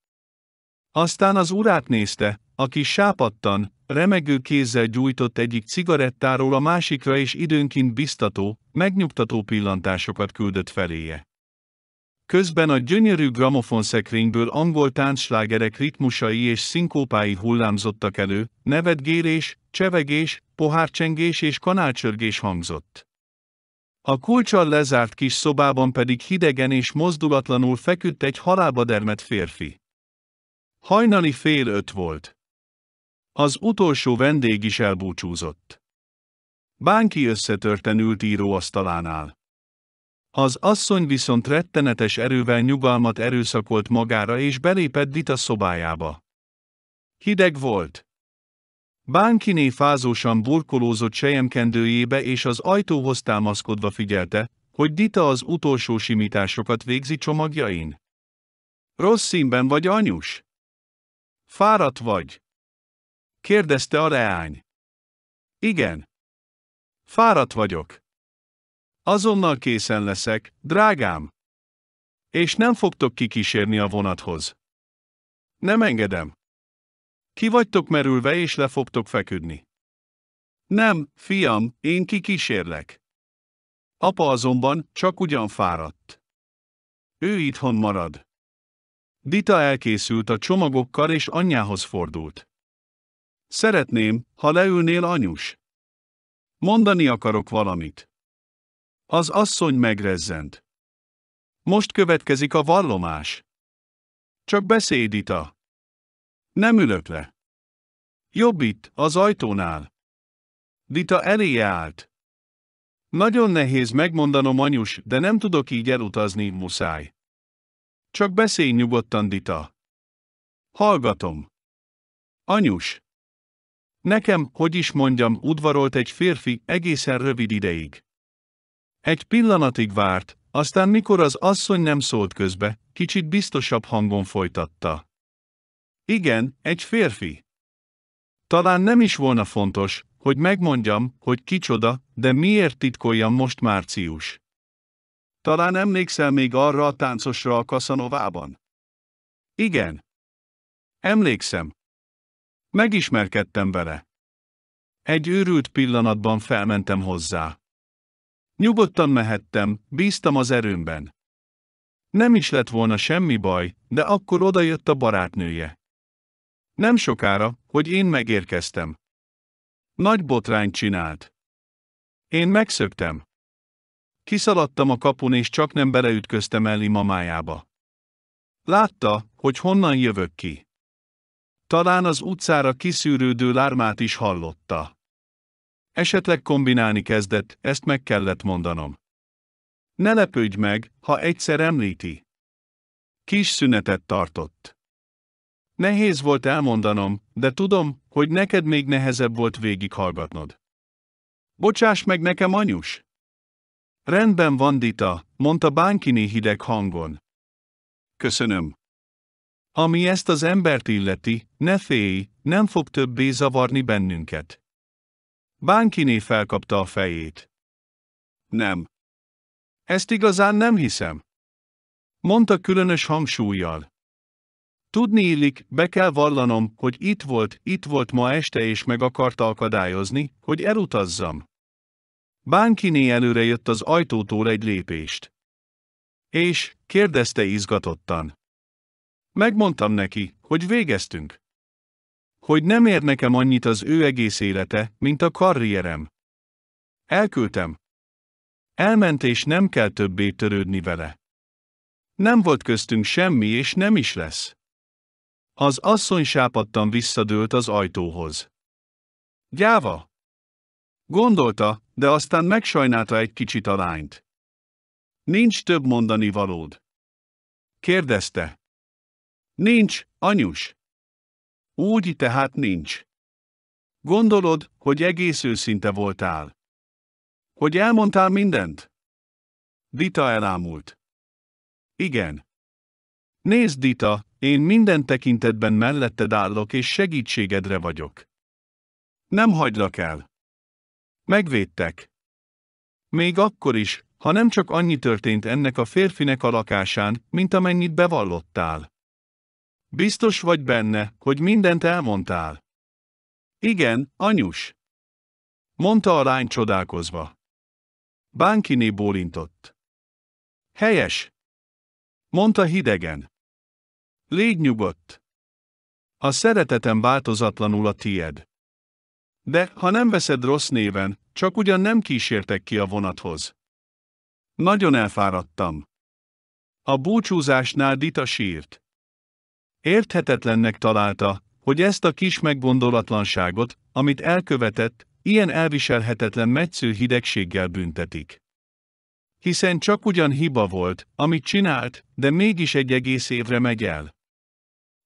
Aztán az urát nézte, aki sápadtan, remegő kézzel gyújtott egyik cigarettáról a másikra és időnként biztató, megnyugtató pillantásokat küldött feléje. Közben a gyönyörű gramofonszekrényből angol táncslágerek ritmusai és szinkópái hullámzottak elő, nevetgérés, csevegés, pohárcsengés és kanálcsörgés hangzott. A kulcsal lezárt kis szobában pedig hidegen és mozdulatlanul feküdt egy halálba dermet férfi. Hajnali fél öt volt. Az utolsó vendég is elbúcsúzott. Bánki összetörten ült íróasztalánál. Az asszony viszont rettenetes erővel nyugalmat erőszakolt magára és belépett Dita szobájába. Hideg volt. Bánkiné fázósan burkolózott sejemkendőjébe és az ajtóhoz támaszkodva figyelte, hogy Dita az utolsó simításokat végzi csomagjain. Rossz színben vagy anyus? Fáradt vagy. Kérdezte a leány. Igen. Fáradt vagyok. Azonnal készen leszek, drágám. És nem fogtok kikísérni a vonathoz. Nem engedem. Ki vagytok merülve és le fogtok feküdni. Nem, fiam, én kikísérlek. Apa azonban csak ugyan fáradt. Ő itthon marad. Dita elkészült a csomagokkal és anyjához fordult. Szeretném, ha leülnél anyus. Mondani akarok valamit. Az asszony megrezzent. Most következik a vallomás. Csak beszédita. Nem ülök le. Jobb itt, az ajtónál. Dita eléje állt. Nagyon nehéz megmondanom anyus, de nem tudok így elutazni, muszáj. Csak beszélj nyugodtan, Dita. Hallgatom. Anyus. Nekem, hogy is mondjam, udvarolt egy férfi egészen rövid ideig. Egy pillanatig várt, aztán mikor az asszony nem szólt közbe, kicsit biztosabb hangon folytatta. Igen, egy férfi. Talán nem is volna fontos, hogy megmondjam, hogy kicsoda, de miért titkoljam most Március? Talán emlékszel még arra a táncosra a Kaszanovában? Igen. Emlékszem. Megismerkedtem vele. Egy őrült pillanatban felmentem hozzá. Nyugodtan mehettem, bíztam az erőmben. Nem is lett volna semmi baj, de akkor odajött a barátnője. Nem sokára, hogy én megérkeztem. Nagy botrányt csinált. Én megszöktem. Kiszaladtam a kapun és csak nem beleütköztem Elli mamájába. Látta, hogy honnan jövök ki. Talán az utcára kiszűrődő lármát is hallotta. Esetleg kombinálni kezdett, ezt meg kellett mondanom. Ne lepődj meg, ha egyszer említi. Kis szünetet tartott. Nehéz volt elmondanom, de tudom, hogy neked még nehezebb volt végighallgatnod. Bocsáss meg nekem, anyus! Rendben van, Dita, mondta Bánkini hideg hangon. Köszönöm. Ami ezt az embert illeti, ne félj, nem fog többé zavarni bennünket. Bánkiné felkapta a fejét. Nem. Ezt igazán nem hiszem. Mondta különös hangsúlyjal. Tudni illik, be kell vallanom, hogy itt volt, itt volt ma este és meg akarta akadályozni, hogy elutazzam. Bánkiné előre jött az ajtótól egy lépést. És, kérdezte izgatottan. Megmondtam neki, hogy végeztünk. Hogy nem ér nekem annyit az ő egész élete, mint a karrierem. Elküldtem. Elment és nem kell többé törődni vele. Nem volt köztünk semmi és nem is lesz. Az asszony sápadtan visszadőlt az ajtóhoz. Gyáva! Gondolta, de aztán megsajnálta egy kicsit a lányt. Nincs több mondani valód. Kérdezte. Nincs, anyus. Úgy tehát nincs. Gondolod, hogy egész őszinte voltál. Hogy elmondtál mindent? Dita elámult. Igen. Nézd, Dita, én minden tekintetben melletted állok és segítségedre vagyok. Nem hagylak el. Megvédtek. Még akkor is, ha nem csak annyi történt ennek a férfinek a lakásán, mint amennyit bevallottál. Biztos vagy benne, hogy mindent elmondtál? Igen, anyus. Mondta a lány csodálkozva. Bánkiné bólintott. Helyes. Mondta hidegen. Légy nyugodt. A szeretetem változatlanul a tied. De, ha nem veszed rossz néven, csak ugyan nem kísértek ki a vonathoz. Nagyon elfáradtam. A búcsúzásnál Dita sírt. Érthetetlennek találta, hogy ezt a kis meggondolatlanságot, amit elkövetett, ilyen elviselhetetlen metsző hidegséggel büntetik. Hiszen csak ugyan hiba volt, amit csinált, de mégis egy egész évre megy el.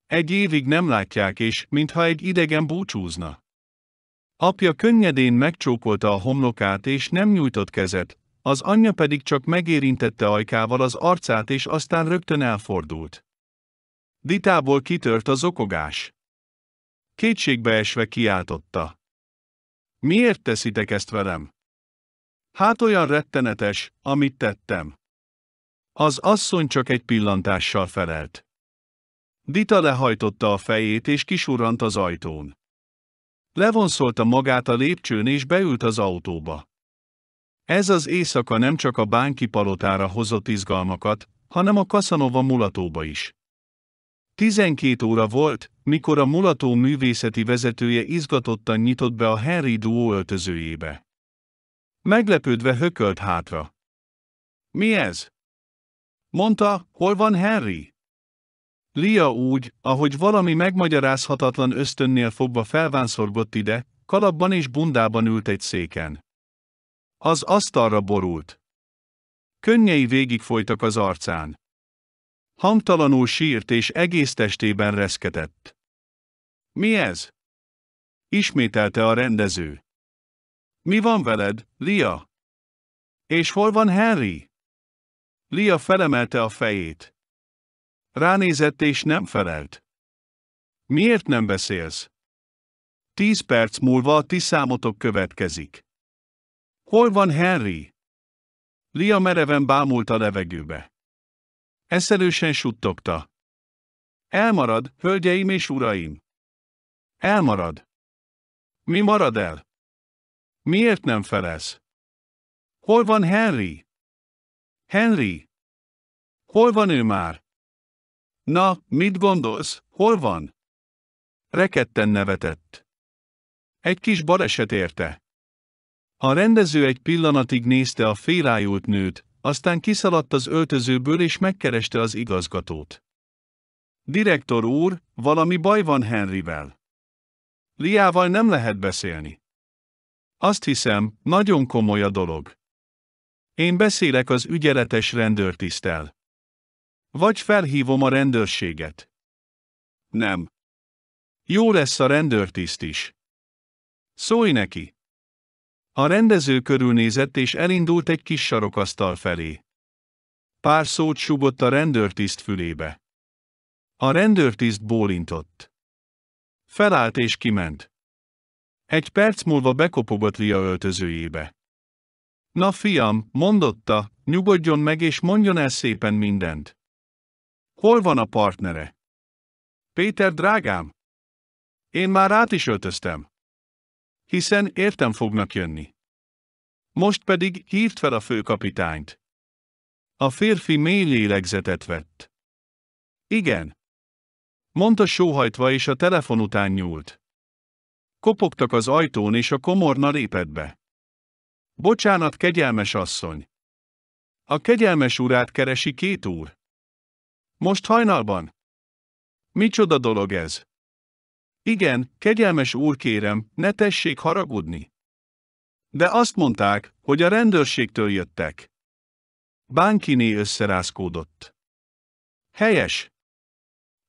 Egy évig nem látják és, mintha egy idegen búcsúzna. Apja könnyedén megcsókolta a homlokát és nem nyújtott kezet, az anyja pedig csak megérintette ajkával az arcát és aztán rögtön elfordult. Ditából kitört az okogás. Kétségbeesve kiáltotta. Miért teszitek ezt velem? Hát olyan rettenetes, amit tettem. Az asszony csak egy pillantással felelt. Dita lehajtotta a fejét és kisurrant az ajtón. Levonszolta magát a lépcsőn és beült az autóba. Ez az éjszaka nem csak a bánki palotára hozott izgalmakat, hanem a Kaszanova mulatóba is. Tizenkét óra volt, mikor a mulató művészeti vezetője izgatottan nyitott be a Henry Duo öltözőjébe. Meglepődve hökölt hátra. Mi ez? Mondta, hol van Henry? Lia úgy, ahogy valami megmagyarázhatatlan ösztönnél fogva felvánszorgott ide, kalapban és bundában ült egy széken. Az asztalra borult. Könnyei végigfolytak az arcán. Hangtalanul sírt és egész testében reszketett. Mi ez? Ismételte a rendező. Mi van veled, Lia? És hol van Henry? Lia felemelte a fejét. Ránézett és nem felelt. Miért nem beszélsz? Tíz perc múlva a ti számotok következik. Hol van Henry? Lia mereven bámult a levegőbe. Eszelősen suttogta. Elmarad, hölgyeim és uraim! Elmarad! Mi marad el? Miért nem felez? Hol van Henry? Henry! Hol van ő már? Na, mit gondolsz, hol van? Reketten nevetett. Egy kis baleset érte. A rendező egy pillanatig nézte a félájult nőt, aztán kiszaladt az öltözőből és megkereste az igazgatót. Direktor úr, valami baj van Henryvel. Liával nem lehet beszélni. Azt hiszem, nagyon komoly a dolog. Én beszélek az ügyeletes rendőrtisztel. Vagy felhívom a rendőrséget. Nem. Jó lesz a rendőrtiszt is. Szólj neki! A rendező körülnézett és elindult egy kis sarokasztal felé. Pár szót súgott a rendőrtiszt fülébe. A rendőrtiszt bólintott. Felállt és kiment. Egy perc múlva bekopogott Lia öltözőjébe. Na fiam, mondotta, nyugodjon meg és mondjon el szépen mindent. Hol van a partnere? Péter drágám? Én már át is öltöztem hiszen értem fognak jönni. Most pedig hívt fel a főkapitányt. A férfi mély lélegzetet vett. Igen. Mondta sóhajtva és a telefon után nyúlt. Kopogtak az ajtón és a komorna lépett be. Bocsánat, kegyelmes asszony. A kegyelmes urát keresi két úr. Most hajnalban? Micsoda dolog ez? Igen, kegyelmes úr kérem, ne tessék haragudni. De azt mondták, hogy a rendőrségtől jöttek. Bánkiné összerázkódott. Helyes.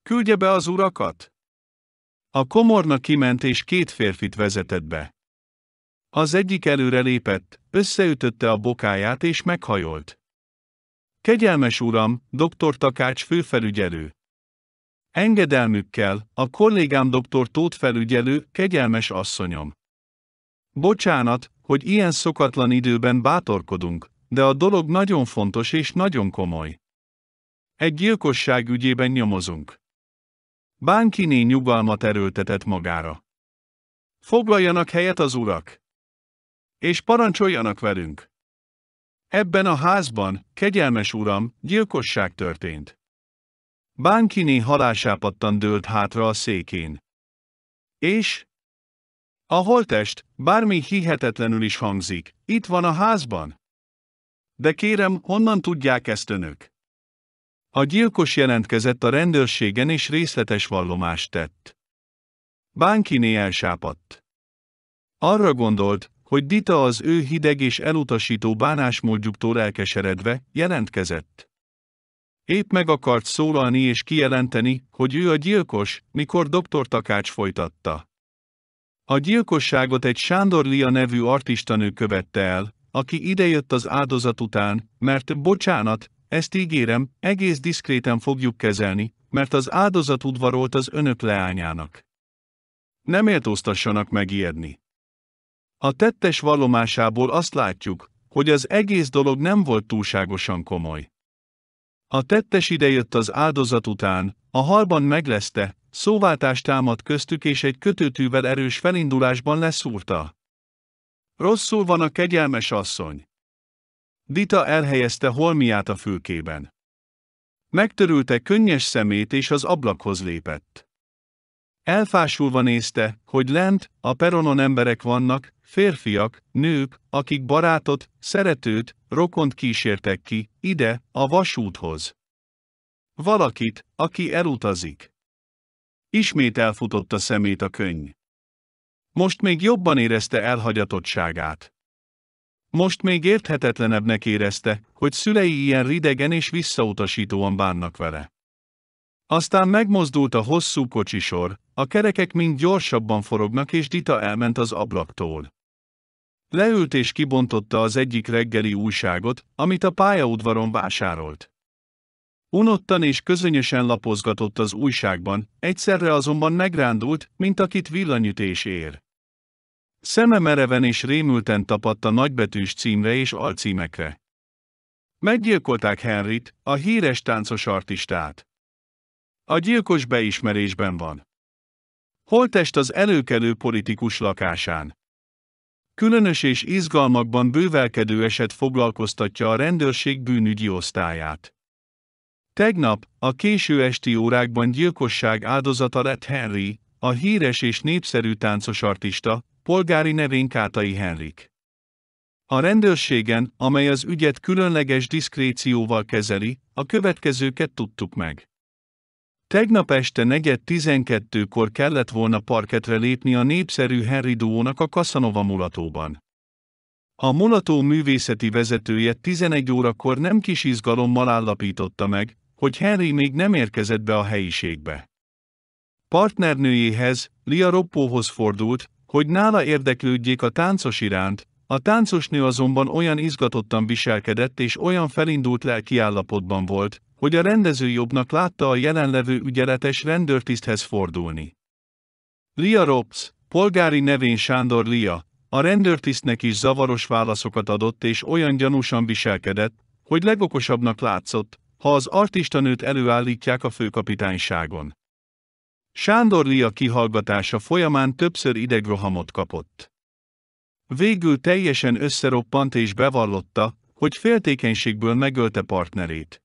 Küldje be az urakat. A komorna kiment és két férfit vezetett be. Az egyik előre lépett, összeütötte a bokáját és meghajolt. Kegyelmes uram, doktor Takács főfelügyelő. Engedelmükkel, a kollégám dr. Tóth felügyelő, kegyelmes asszonyom. Bocsánat, hogy ilyen szokatlan időben bátorkodunk, de a dolog nagyon fontos és nagyon komoly. Egy gyilkosság ügyében nyomozunk. Bánkiné nyugalmat erőltetett magára. Foglaljanak helyet az urak! És parancsoljanak velünk! Ebben a házban, kegyelmes uram, gyilkosság történt. Bánkiné halásápattan dőlt hátra a székén. És? A holtest, bármi hihetetlenül is hangzik, itt van a házban. De kérem, honnan tudják ezt önök? A gyilkos jelentkezett a rendőrségen és részletes vallomást tett. Bánkiné elsápadt. Arra gondolt, hogy Dita az ő hideg és elutasító bánásmódjuktól elkeseredve jelentkezett. Épp meg akart szólalni és kijelenteni, hogy ő a gyilkos, mikor doktor Takács folytatta. A gyilkosságot egy Sándor Lia nevű artistanő követte el, aki idejött az áldozat után, mert bocsánat, ezt ígérem, egész diszkréten fogjuk kezelni, mert az áldozat udvarolt az önök leányának. Nem éltóztassanak megijedni. A tettes vallomásából azt látjuk, hogy az egész dolog nem volt túlságosan komoly. A tettes idejött az áldozat után, a halban megleszte, szóváltást támad köztük és egy kötőtűvel erős felindulásban leszúrta. Rosszul van a kegyelmes asszony. Dita elhelyezte holmiát a fülkében. Megtörülte könnyes szemét és az ablakhoz lépett. Elfásulva nézte, hogy lent, a peronon emberek vannak, Férfiak, nők, akik barátot, szeretőt, rokont kísértek ki, ide, a vasúthoz. Valakit, aki elutazik. Ismét elfutott a szemét a könyv. Most még jobban érezte elhagyatottságát. Most még érthetetlenebbnek érezte, hogy szülei ilyen ridegen és visszautasítóan bánnak vele. Aztán megmozdult a hosszú kocsisor, a kerekek mind gyorsabban forognak és Dita elment az ablaktól. Leült és kibontotta az egyik reggeli újságot, amit a pályaudvaron vásárolt. Unottan és közönösen lapozgatott az újságban, egyszerre azonban megrándult, mint akit villanyütés ér. Szeme mereven és rémülten tapadt a nagybetűs címre és alcímekre. Meggyilkolták Henryt, a híres táncos artistát. A gyilkos beismerésben van. Holtest az előkelő politikus lakásán. Különös és izgalmakban bővelkedő eset foglalkoztatja a rendőrség bűnügyi osztályát. Tegnap, a késő esti órákban gyilkosság áldozata lett Henry, a híres és népszerű táncos artista, polgári nevén Kátai Henrik. A rendőrségen, amely az ügyet különleges diszkrécióval kezeli, a következőket tudtuk meg. Tegnap este negyed tizenkettőkor kellett volna parketre lépni a népszerű Henry Duónak a Casanova mulatóban. A mulató művészeti vezetője 11 órakor nem kis izgalommal állapította meg, hogy Henry még nem érkezett be a helyiségbe. Partnernőjéhez, Lia Roppóhoz fordult, hogy nála érdeklődjék a táncos iránt, a táncosnő azonban olyan izgatottan viselkedett és olyan felindult lelkiállapotban volt, hogy a rendező jobbnak látta a jelenlevő ügyeletes rendőrtiszthez fordulni. Lia Robs, polgári nevén Sándor Lia, a rendőrtisztnek is zavaros válaszokat adott és olyan gyanúsan viselkedett, hogy legokosabbnak látszott, ha az artistanőt előállítják a főkapitányságon. Sándor Lia kihallgatása folyamán többször idegrohamot kapott. Végül teljesen összeroppant és bevallotta, hogy féltékenységből megölte partnerét.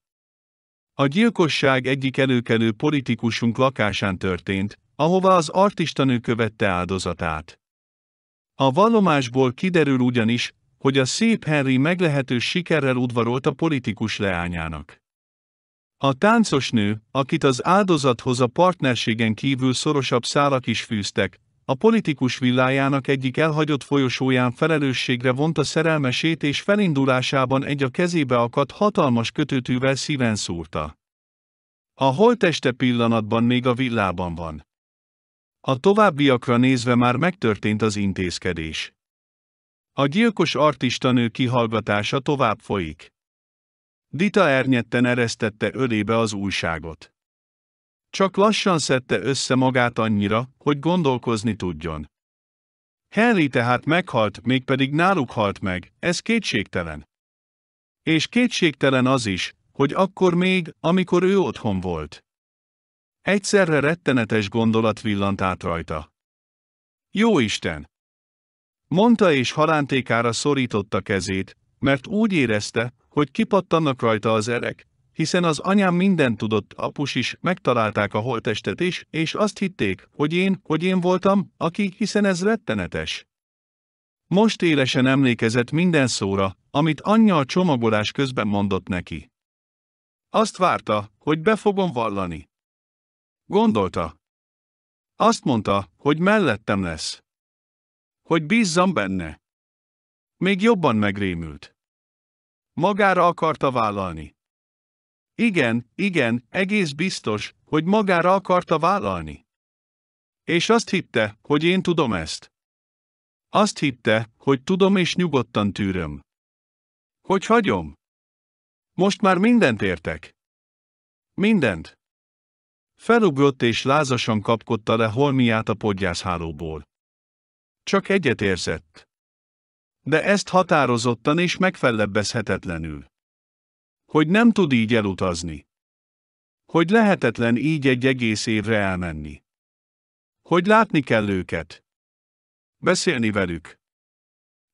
A gyilkosság egyik előkelő politikusunk lakásán történt, ahova az artistanő követte áldozatát. A vallomásból kiderül ugyanis, hogy a szép Henry meglehető sikerrel udvarolt a politikus leányának. A táncos nő, akit az áldozathoz a partnerségen kívül szorosabb szálak is fűztek, a politikus villájának egyik elhagyott folyosóján felelősségre vonta szerelmesét és felindulásában egy a kezébe akadt hatalmas kötőtűvel szíven szúrta. A holteste pillanatban még a villában van. A továbbiakra nézve már megtörtént az intézkedés. A gyilkos artistanő kihallgatása tovább folyik. Dita ernyetten eresztette ölébe az újságot. Csak lassan szedte össze magát annyira, hogy gondolkozni tudjon. Henry tehát meghalt, mégpedig náluk halt meg, ez kétségtelen. És kétségtelen az is, hogy akkor még, amikor ő otthon volt. Egyszerre rettenetes gondolat villant át rajta. Jó Isten! Mondta és halántékára szorította kezét, mert úgy érezte, hogy kipattannak rajta az erek, hiszen az anyám mindent tudott, apus is, megtalálták a holtestet is, és azt hitték, hogy én, hogy én voltam, aki, hiszen ez rettenetes. Most élesen emlékezett minden szóra, amit anyja a csomagolás közben mondott neki. Azt várta, hogy be fogom vallani. Gondolta. Azt mondta, hogy mellettem lesz. Hogy bízzam benne. Még jobban megrémült. Magára akarta vállalni. Igen, igen, egész biztos, hogy magára akarta vállalni. És azt hitte, hogy én tudom ezt. Azt hitte, hogy tudom és nyugodtan tűröm. Hogy hagyom? Most már mindent értek. Mindent. Felugrott és lázasan kapkodta le holmiát a podgyászhálóból. Csak egyet érzett. De ezt határozottan és megfelebbezhetetlenül. Hogy nem tud így elutazni. Hogy lehetetlen így egy egész évre elmenni. Hogy látni kell őket. Beszélni velük.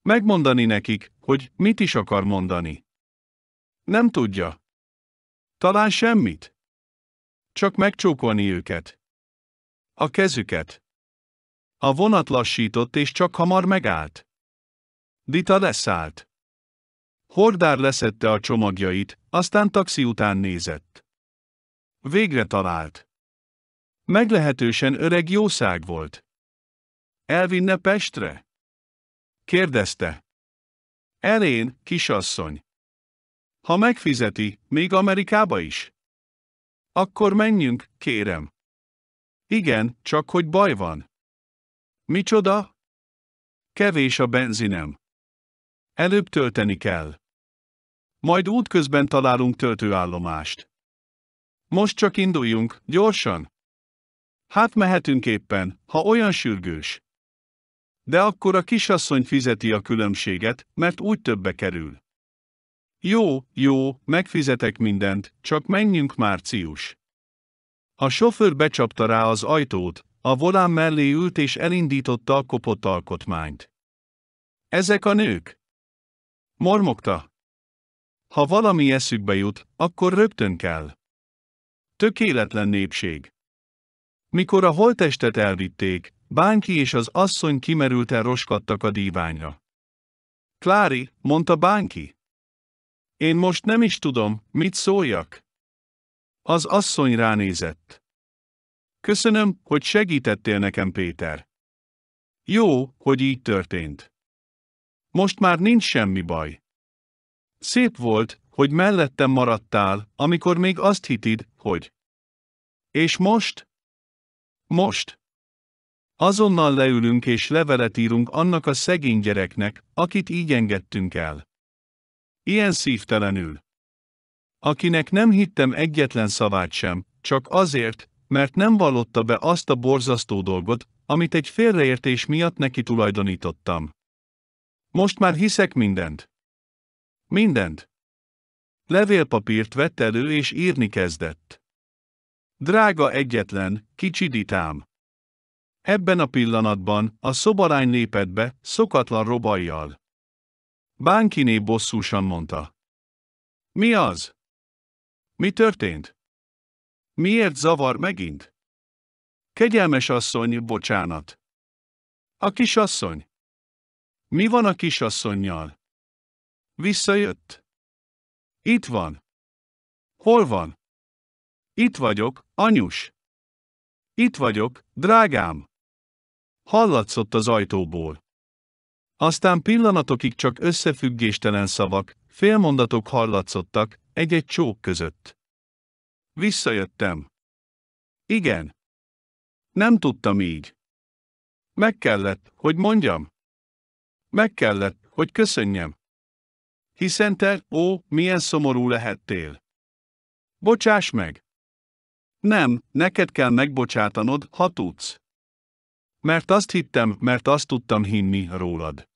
Megmondani nekik, hogy mit is akar mondani. Nem tudja. Talán semmit. Csak megcsókolni őket. A kezüket. A vonat lassított és csak hamar megállt. Dita leszállt. Hordár leszette a csomagjait, aztán taxi után nézett. Végre talált. Meglehetősen öreg jószág volt. Elvinne Pestre? Kérdezte. Elén, kisasszony. Ha megfizeti, még Amerikába is? Akkor menjünk, kérem. Igen, csak hogy baj van. Micsoda? Kevés a benzinem. Előbb tölteni kell. Majd útközben találunk töltőállomást. Most csak induljunk, gyorsan! Hát mehetünk éppen, ha olyan sürgős. De akkor a kisasszony fizeti a különbséget, mert úgy többe kerül. Jó, jó, megfizetek mindent, csak menjünk március. A sofőr becsapta rá az ajtót, a volán mellé ült és elindította a kopott alkotmányt. Ezek a nők? Mormogta. Ha valami eszükbe jut, akkor rögtön kell. Tökéletlen népség. Mikor a holtestet elvitték, Bánki és az asszony kimerülten roskadtak a díványra. Klári, mondta Bánki. Én most nem is tudom, mit szóljak. Az asszony ránézett. Köszönöm, hogy segítettél nekem, Péter. Jó, hogy így történt. Most már nincs semmi baj. Szép volt, hogy mellettem maradtál, amikor még azt hitid, hogy. És most? Most. Azonnal leülünk és levelet írunk annak a szegény gyereknek, akit így engedtünk el. Ilyen szívtelenül. Akinek nem hittem egyetlen szavát sem, csak azért, mert nem vallotta be azt a borzasztó dolgot, amit egy félreértés miatt neki tulajdonítottam. Most már hiszek mindent. Mindent. Levélpapírt vett elő és írni kezdett. Drága egyetlen, ditám. Ebben a pillanatban a szobarány lépett be, szokatlan robajjal. Bánkiné bosszúsan mondta. Mi az? Mi történt? Miért zavar megint? Kegyelmes asszony, bocsánat. A kisasszony. Mi van a kisasszonynal? Visszajött. Itt van. Hol van? Itt vagyok, anyus. Itt vagyok, drágám. Hallatszott az ajtóból. Aztán pillanatokig csak összefüggéstelen szavak, félmondatok hallatszottak, egy-egy csók között. Visszajöttem. Igen. Nem tudtam így. Meg kellett, hogy mondjam. Meg kellett, hogy köszönjem. Hiszen te, ó, milyen szomorú lehettél. Bocsáss meg! Nem, neked kell megbocsátanod, ha tudsz. Mert azt hittem, mert azt tudtam hinni rólad.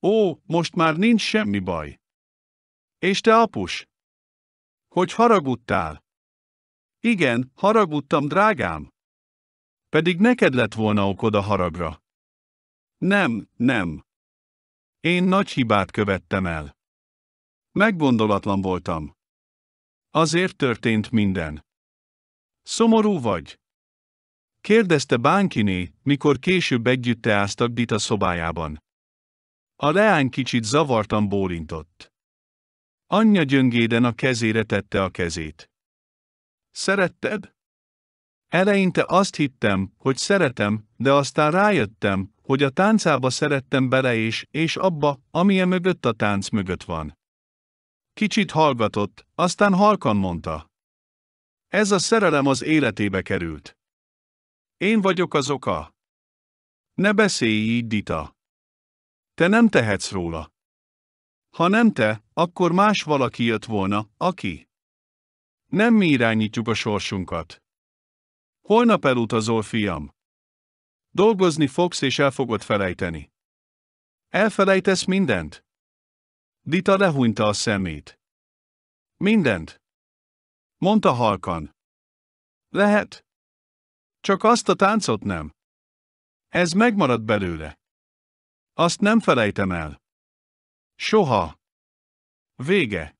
Ó, most már nincs semmi baj. És te apus? Hogy haragudtál? Igen, haragudtam, drágám. Pedig neked lett volna okod a haragra. Nem, nem. Én nagy hibát követtem el. Meggondolatlan voltam. Azért történt minden. Szomorú vagy? Kérdezte Bánkiné, mikor később együtt áztak Dita szobájában. A leány kicsit zavartan bólintott. Anyja gyöngéden a kezére tette a kezét. Szeretted? Eleinte azt hittem, hogy szeretem, de aztán rájöttem, hogy a táncába szerettem bele is, és abba, amilyen mögött a tánc mögött van. Kicsit hallgatott, aztán halkan mondta. Ez a szerelem az életébe került. Én vagyok az oka. Ne beszélj így, Dita. Te nem tehetsz róla. Ha nem te, akkor más valaki jött volna, aki. Nem mi irányítjuk a sorsunkat. Holnap elutazol, fiam. Dolgozni fogsz és el fogod felejteni. Elfelejtesz mindent? Dita lehúnyta a szemét. Mindent. Mondta halkan. Lehet. Csak azt a táncot nem. Ez megmarad belőle. Azt nem felejtem el. Soha. Vége.